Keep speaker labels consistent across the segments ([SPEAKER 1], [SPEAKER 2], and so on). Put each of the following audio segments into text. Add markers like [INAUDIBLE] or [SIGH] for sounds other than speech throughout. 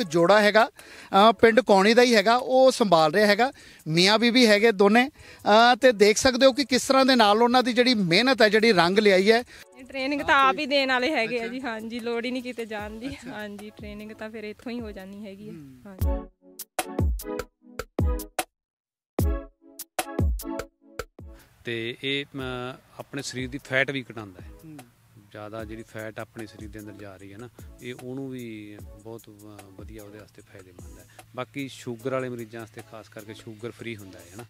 [SPEAKER 1] ਇੱਕ ਜੋੜਾ ਹੈਗਾ ਪਿੰਡ ਕੌਣੀ ਦਾ ਹੀ ਹੈਗਾ ਉਹ ਸੰਭਾਲ ਰਿਹਾ ਹੈਗਾ ਮੀਆਂ ਬੀਬੀ ਹੈਗੇ ਦੋਨੇ ਤੇ ਦੇਖ ਸਕਦੇ ਹੋ ਕਿ ਕਿਸ ਤਰ੍ਹਾਂ ਦੇ ਨਾਲ ਉਹਨਾਂ ਦੀ ਜਿਹੜੀ ਮਿਹਨਤ ਹੈ ਜਿਹੜੀ ਰੰਗ ਲਿਆਈ ਹੈ
[SPEAKER 2] ਟ੍ਰੇਨਿੰਗ ਤਾਂ ਆਪ ਹੀ ਦੇਣ ਵਾਲੇ ਹੈਗੇ ਆ ਜੀ ਹਾਂਜੀ ਲੋੜ ਹੀ ਨਹੀਂ ਕਿਤੇ ਜਾਣ ਦੀ ਹਾਂਜੀ ਟ੍ਰੇਨਿੰਗ ਤਾਂ ਫਿਰ ਇੱਥੋਂ ਹੀ ਹੋ ਜਾਣੀ ਹੈਗੀ ਹੈ ਹਾਂਜੀ
[SPEAKER 3] ਤੇ ਇਹ ਆਪਣੇ ਸਰੀਰ ਦੀ ਫੈਟ ਵੀ ਘਟਾਉਂਦਾ ਹੈ ਜ਼ਿਆਦਾ ਜਿਹੜੀ ਫੈਟ ਆਪਣੇ ਸਰੀਰ ਦੇ ਅੰਦਰ ਜਾ ਰਹੀ ਹੈ ਨਾ ਇਹ ਉਹਨੂੰ ਵੀ ਬਹੁਤ ਵਧੀਆ ਉਹਦੇ ਵਾਸਤੇ ਫਾਇਦੇਮੰਦ ਹੈ ਬਾਕੀ 슈ਗਰ ਵਾਲੇ ਮਰੀਜ਼ਾਂ ਵਾਸਤੇ ਖਾਸ ਕਰਕੇ 슈ਗਰ ਫ੍ਰੀ ਹੁੰਦਾ ਹੈ ਨਾ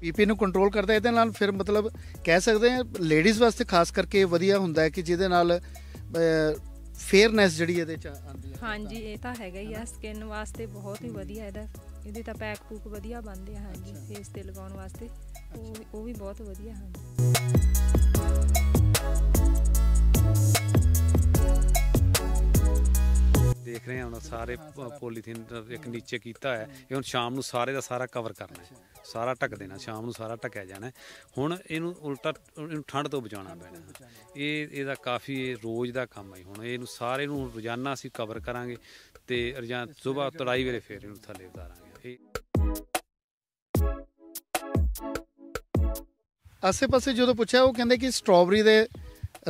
[SPEAKER 1] ਪੀਪੀ e ਨੂੰ ਕੰਟਰੋਲ ਕਰਦਾ ਇਹਦੇ ਨਾਲ ਫਿਰ ਮਤਲਬ ਕਹਿ ਸਕਦੇ ਆ ਲੇਡੀਜ਼ ਵਾਸਤੇ ਖਾਸ ਕਰਕੇ ਵਧੀਆ ਹੁੰਦਾ ਹੈ ਕਿ ਜਿਹਦੇ ਨਾਲ ਫੇਅਰਨੈਸ ਜਿਹੜੀ ਇਹਦੇ ਚ ਆਉਂਦੀ
[SPEAKER 2] ਹੈ ਹਾਂਜੀ ਇਹ ਤਾਂ ਹੈਗਾ ਹੀ ਆ ਸਕਿਨ ਵਾਸਤੇ ਬਹੁਤ ਹੀ ਵਧੀਆ ਇਹਦਾ ਇਹਦੇ ਤਾਂ ਪੈਕ ਪੂਕ ਵਧੀਆ ਬਣਦੇ ਆ ਹਾਂਜੀ ਫੇਸ ਤੇ ਲਗਾਉਣ ਵਾਸਤੇ ਉਹ ਉਹ ਵੀ ਬਹੁਤ ਵਧੀਆ ਹਨ
[SPEAKER 3] ਦੇਖ ਰਹੇ ਹਾਂ ਹੁਣ ਸਾਰੇ ਪੋਲੀਥੀਨ ਇੱਕ ਨੀਚੇ ਕੀਤਾ ਹੈ ਇਹ ਹੁਣ ਸ਼ਾਮ ਨੂੰ ਸਾਰੇ ਦਾ ਸਾਰਾ ਕਵਰ ਕਰਨਾ ਹੈ ਸਾਰਾ ਢੱਕ ਦੇਣਾ ਸ਼ਾਮ ਨੂੰ ਸਾਰਾ ਢੱਕਿਆ ਜਾਣਾ ਹੁਣ ਇਹਨੂੰ ਉਲਟਾ ਇਹਨੂੰ ਠੰਡ ਤੋਂ ਬਚਾਉਣਾ ਪੈਣਾ ਇਹ ਇਹਦਾ ਕਾਫੀ ਰੋਜ਼ ਦਾ ਕੰਮ ਹੈ ਹੁਣ ਇਹਨੂੰ ਸਾਰੇ ਨੂੰ ਰੋਜ਼ਾਨਾ ਅਸੀਂ ਕਵਰ ਕਰਾਂਗੇ ਤੇ ਰੋਜ਼ਾਨਾ ਸਵੇਰ ਤੜਾਈ ਵੇਲੇ ਫੇਰ ਇਹਨੂੰ ਥੱਲੇ ਉਤਾਰਾਂਗੇ
[SPEAKER 1] ਆਸੇ-ਪਾਸੇ ਜਦੋਂ ਪੁੱਛਿਆ ਉਹ ਕਹਿੰਦੇ ਕਿ ਸਟਰਾਬਰੀ ਦੇ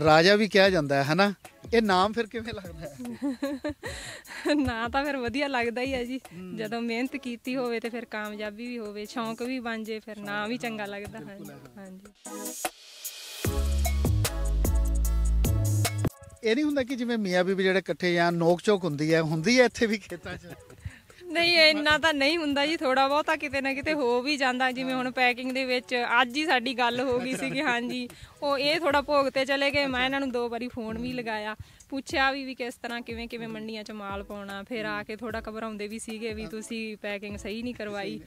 [SPEAKER 1] ਰਾਜਾ ਵੀ ਕਿਹਾ ਜਾਂਦਾ ਹੈ ਹਨਾ
[SPEAKER 2] ਇਹ ਨਾਮ ਫਿਰ ਕਿਵੇਂ ਲੱਗਦਾ ਹੈ [LAUGHS] ਨਾ ਤਾਂ ਫਿਰ ਵਧੀਆ ਲੱਗਦਾ ਹੀ ਹੈ ਜੀ ਜਦੋਂ ਮਿਹਨਤ ਕੀਤੀ ਹੋਵੇ ਤੇ ਫਿਰ ਕਾਮਯਾਬੀ ਵੀ ਹੋਵੇ ਸ਼ੌਂਕ ਵੀ ਬਣ ਜੇ ਫਿਰ ਨਾਮ ਵੀ ਚੰਗਾ ਲੱਗਦਾ ਹੈ ਹਾਂਜੀ
[SPEAKER 1] ਇਹ ਨਹੀਂ ਹੁੰਦਾ ਕਿ ਜਿਵੇਂ ਮੀਆਂ ਬੀਬੀ ਜਿਹੜੇ ਇਕੱਠੇ ਜਾਂ ਨੋਕ ਚੋਕ ਹੁੰਦੀ ਹੈ ਹੁੰਦੀ ਹੈ ਇੱਥੇ ਵੀ ਖੇਤਾਂ 'ਚ
[SPEAKER 2] ਨਹੀਂ ਇੰਨਾ ਤਾਂ ਨਹੀਂ ਹੁੰਦਾ ਜੀ ਥੋੜਾ ਬਹੁਤਾ ਕਿਤੇ ਨਾ ਕਿਤੇ ਹੋ ਵੀ ਜਾਂਦਾ ਜਿਵੇਂ ਹੁਣ ਪੈਕਿੰਗ ਦੇ ਵਿੱਚ ਅੱਜ ਹੀ ਸਾਡੀ ਗੱਲ ਹੋ ਗਈ ਸੀ ਕਿ ਹਾਂਜੀ ਉਹ ਇਹ ਥੋੜਾ ਭੋਗ ਤੇ ਚਲੇ ਗਏ ਮੈਂ ਇਹਨਾਂ ਨੂੰ ਦੋ ਵਾਰੀ ਫੋਨ ਵੀ ਲਗਾਇਆ ਪੁੱਛਿਆ ਵੀ ਵੀ ਕਿਸ ਤਰ੍ਹਾਂ ਕਿਵੇਂ ਕਿਵੇਂ ਮੰਡੀਆਂ 'ਚ ਮਾਲ ਪਾਉਣਾ ਫਿਰ ਆ ਕੇ ਥੋੜਾ ਘਬਰਾਉਂਦੇ ਵੀ ਸੀਗੇ ਵੀ ਤੁਸੀਂ ਪੈਕਿੰਗ ਸਹੀ ਨਹੀਂ ਕਰਵਾਈ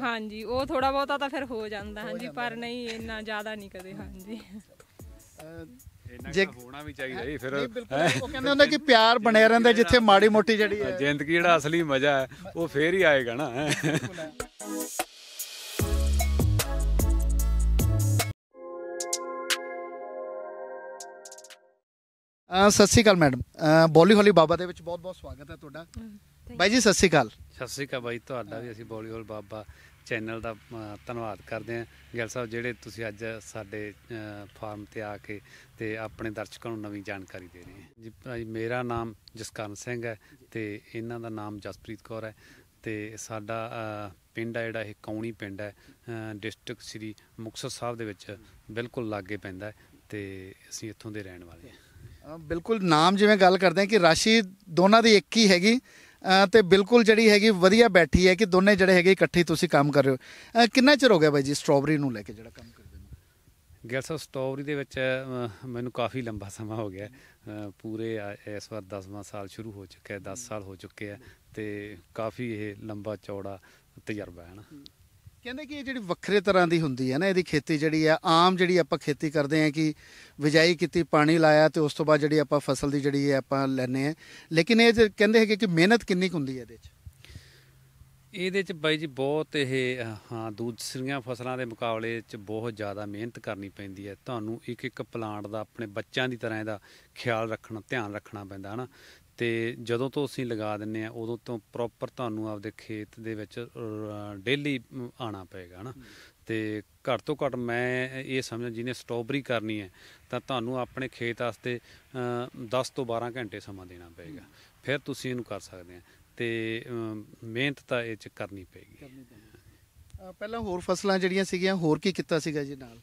[SPEAKER 2] ਹਾਂਜੀ ਉਹ ਥੋੜਾ ਬਹੁਤਾ ਤਾਂ ਫਿਰ ਹੋ ਜਾਂਦਾ ਹਾਂਜੀ ਪਰ ਨਹੀਂ ਇੰਨਾ ਜ਼ਿਆਦਾ ਨਹੀਂ ਕਦੇ ਹਾਂਜੀ ਜੇ
[SPEAKER 3] ਹੋਣਾ ਵੀ ਚਾਹੀਦਾ ਜੀ ਫਿਰ ਉਹ ਕਹਿੰਦੇ ਹੁੰਦੇ ਕਿ ਪਿਆਰ ਬਣਿਆ ਰਹਿੰਦਾ ਜਿੱਥੇ ਮਾੜੀ ਮੋਟੀ ਜਿਹੜੀ ਹੈ ਜ਼ਿੰਦਗੀ ਜਿਹੜਾ ਅਸਲੀ ਮਜ਼ਾ ਹੈ ਉਹ ਫੇਰ ਹੀ ਆਏਗਾ ਨਾ
[SPEAKER 1] ਸਤਿ ਸ਼੍ਰੀ ਅਕਾਲ ਮੈਡਮ ਬੋਲੀ ਹੌਲੀ ਬਾਬਾ ਦੇ ਵਿੱਚ ਬਹੁਤ ਬਹੁਤ ਸਵਾਗਤ ਹੈ ਤੁਹਾਡਾ ਬਾਈ ਜੀ ਸਤਿ ਸ਼੍ਰੀ ਅਕਾਲ
[SPEAKER 3] ਸਤਿ ਸ਼੍ਰੀ ਅਕਾਲ ਬਾਈ ਤੁਹਾਡਾ ਵੀ ਅਸੀਂ ਬੋਲੀ ਹੌਲ ਬਾਬਾ ਚੈਨਲ ਦਾ ਧੰਨਵਾਦ ਕਰਦੇ ਹਾਂ ਗਿੱਲ ਸਾਹਿਬ ਜਿਹੜੇ ਤੁਸੀਂ ਅੱਜ ਸਾਡੇ ਫਾਰਮ ਤੇ ਆ ਕੇ ਤੇ ਆਪਣੇ ਦਰਸ਼ਕਾਂ ਨੂੰ ਨਵੀਂ ਜਾਣਕਾਰੀ ਦੇ ਰਹੇ ਹੋ ਜੀ ਭਾਈ ਮੇਰਾ ਨਾਮ ਜਸਕਰਨ ਸਿੰਘ ਹੈ ਤੇ ਇਹਨਾਂ ਦਾ ਨਾਮ ਜਸਪ੍ਰੀਤ ਕੌਰ ਹੈ ਤੇ ਸਾਡਾ ਪਿੰਡ ਆ ਜਿਹੜਾ ਇਹ ਕੌਣੀ ਪਿੰਡ ਹੈ ਡਿਸਟ੍ਰਿਕਟ ਸ੍ਰੀ ਮੁਕਤਸਰ ਸਾਹਿਬ ਦੇ ਵਿੱਚ ਬਿਲਕੁਲ ਲਾਗੇ ਪੈਂਦਾ ਤੇ ਅਸੀਂ ਇੱਥੋਂ ਦੇ ਰਹਿਣ ਵਾਲੇ
[SPEAKER 1] ਹਾਂ ਬਿਲਕੁਲ ਨਾਮ ਜਿਵੇਂ ਗੱਲ ਕਰਦੇ ਆ ਕਿ ਰਾਸ਼ੀ ਦੋਨਾਂ ਦੀ ਇੱਕ ਹੀ ਹੈਗੀ ਤੇ ਬਿਲਕੁਲ ਜਿਹੜੀ ਹੈਗੀ ਵਧੀਆ ਬੈਠੀ ਹੈ ਕਿ ਦੋਨੇ ਜਿਹੜੇ ਹੈਗੇ ਇਕੱਠੇ ਤੁਸੀਂ ਕੰਮ ਕਰ ਰਹੇ ਹੋ ਕਿੰਨਾ ਚਿਰ ਹੋ ਗਿਆ ਬਾਈ ਜੀ ਸਟ੍ਰਾਬੇਰੀ ਨੂੰ ਲੈ ਕੇ ਜਿਹੜਾ ਕੰਮ ਕਰਦੇ
[SPEAKER 3] ਨੇ ਗੈਸ ਸਟ੍ਰਾਬੇਰੀ ਦੇ ਵਿੱਚ ਮੈਨੂੰ ਕਾਫੀ ਲੰਬਾ ਸਮਾਂ ਹੋ ਗਿਆ ਪੂਰੇ ਇਸ ਵਾਰ 10ਵਾਂ ਸਾਲ ਸ਼ੁਰੂ ਹੋ ਚੁੱਕਿਆ ਹੈ 10 ਸਾਲ ਹੋ ਚੁੱਕੇ ਆ ਤੇ ਕਾਫੀ ਇਹ ਲੰਬਾ ਚੌੜਾ ਤਜਰਬਾ ਹੈ ਨਾ
[SPEAKER 1] ਕਹਿੰਦੇ ਕਿ ਇਹ ਜਿਹੜੀ ਵੱਖਰੇ ਤਰ੍ਹਾਂ ਦੀ ਹੁੰਦੀ ਹੈ ਨਾ ਇਹਦੀ ਖੇਤੀ ਜਿਹੜੀ ਆ ਆਮ ਜਿਹੜੀ ਆਪਾਂ ਖੇਤੀ ਕਰਦੇ ਆ ਕਿ ਵਿਜਾਈ ਕੀਤੀ ਪਾਣੀ ਲਾਇਆ ਤੇ ਉਸ ਤੋਂ ਬਾਅਦ ਜਿਹੜੀ ਆਪਾਂ ਫਸਲ ਦੀ ਜਿਹੜੀ ਆਪਾਂ ਲੈਣੇ ਆ ਲੇਕਿਨ ਇਹ ਕਹਿੰਦੇ ਹੈਗੇ ਕਿ ਮਿਹਨਤ ਕਿੰਨੀ ਹੁੰਦੀ ਹੈ ਇਹਦੇ 'ਚ
[SPEAKER 3] ਇਹਦੇ 'ਚ ਬਾਈ ਜੀ ਬਹੁਤ ਇਹ ਹਾਂ ਦੂਸਰੀਆਂ ਫਸਲਾਂ ਦੇ ਮੁਕਾਬਲੇ 'ਚ ਬਹੁਤ ਜ਼ਿਆਦਾ ਮਿਹਨਤ ਕਰਨੀ ਪੈਂਦੀ ਹੈ ਤੁਹਾਨੂੰ ਇੱਕ ਇੱਕ ਪਲਾਂਟ ਦਾ ਆਪਣੇ ਬੱਚਿਆਂ ਦੀ ਤਰ੍ਹਾਂ ਇਹਦਾ ਖਿਆਲ ਰੱਖਣਾ ਧਿਆਨ ਰੱਖਣਾ ਪੈਂਦਾ ਹਨਾ ਤੇ ਜਦੋਂ ਤੋਂ ਅਸੀਂ ਲਗਾ ਦਿੰਨੇ ਆ ਉਦੋਂ ਤੋਂ ਪ੍ਰੋਪਰ ਤੁਹਾਨੂੰ ਆਪਦੇ ਖੇਤ ਦੇ ਵਿੱਚ ਡੇਲੀ ਆਣਾ ਪਏਗਾ ਹਨਾ ਤੇ ਘੱਟ ਤੋਂ ਘੱਟ ਮੈਂ ਇਹ ਸਮਝਾਂ ਜਿਹਨੇ ਸਟ੍ਰੋਬਰੀ ਕਰਨੀ ਹੈ ਤਾਂ ਤੁਹਾਨੂੰ ਆਪਣੇ ਖੇਤ ਵਾਸਤੇ 10 ਤੋਂ 12 ਘੰਟੇ ਸਮਾਂ ਦੇਣਾ ਪਏਗਾ ਫਿਰ ਤੁਸੀਂ ਇਹਨੂੰ ਕਰ ਸਕਦੇ ਆ ਤੇ ਮਿਹਨਤ ਤਾਂ ਇਹ ਚ ਕਰਨੀ ਪਏਗੀ
[SPEAKER 1] ਪਹਿਲਾਂ ਹੋਰ ਫਸਲਾਂ ਜਿਹੜੀਆਂ ਸੀਗੀਆਂ ਹੋਰ ਕੀ ਕੀਤਾ ਸੀਗਾ ਜੀ ਨਾਲ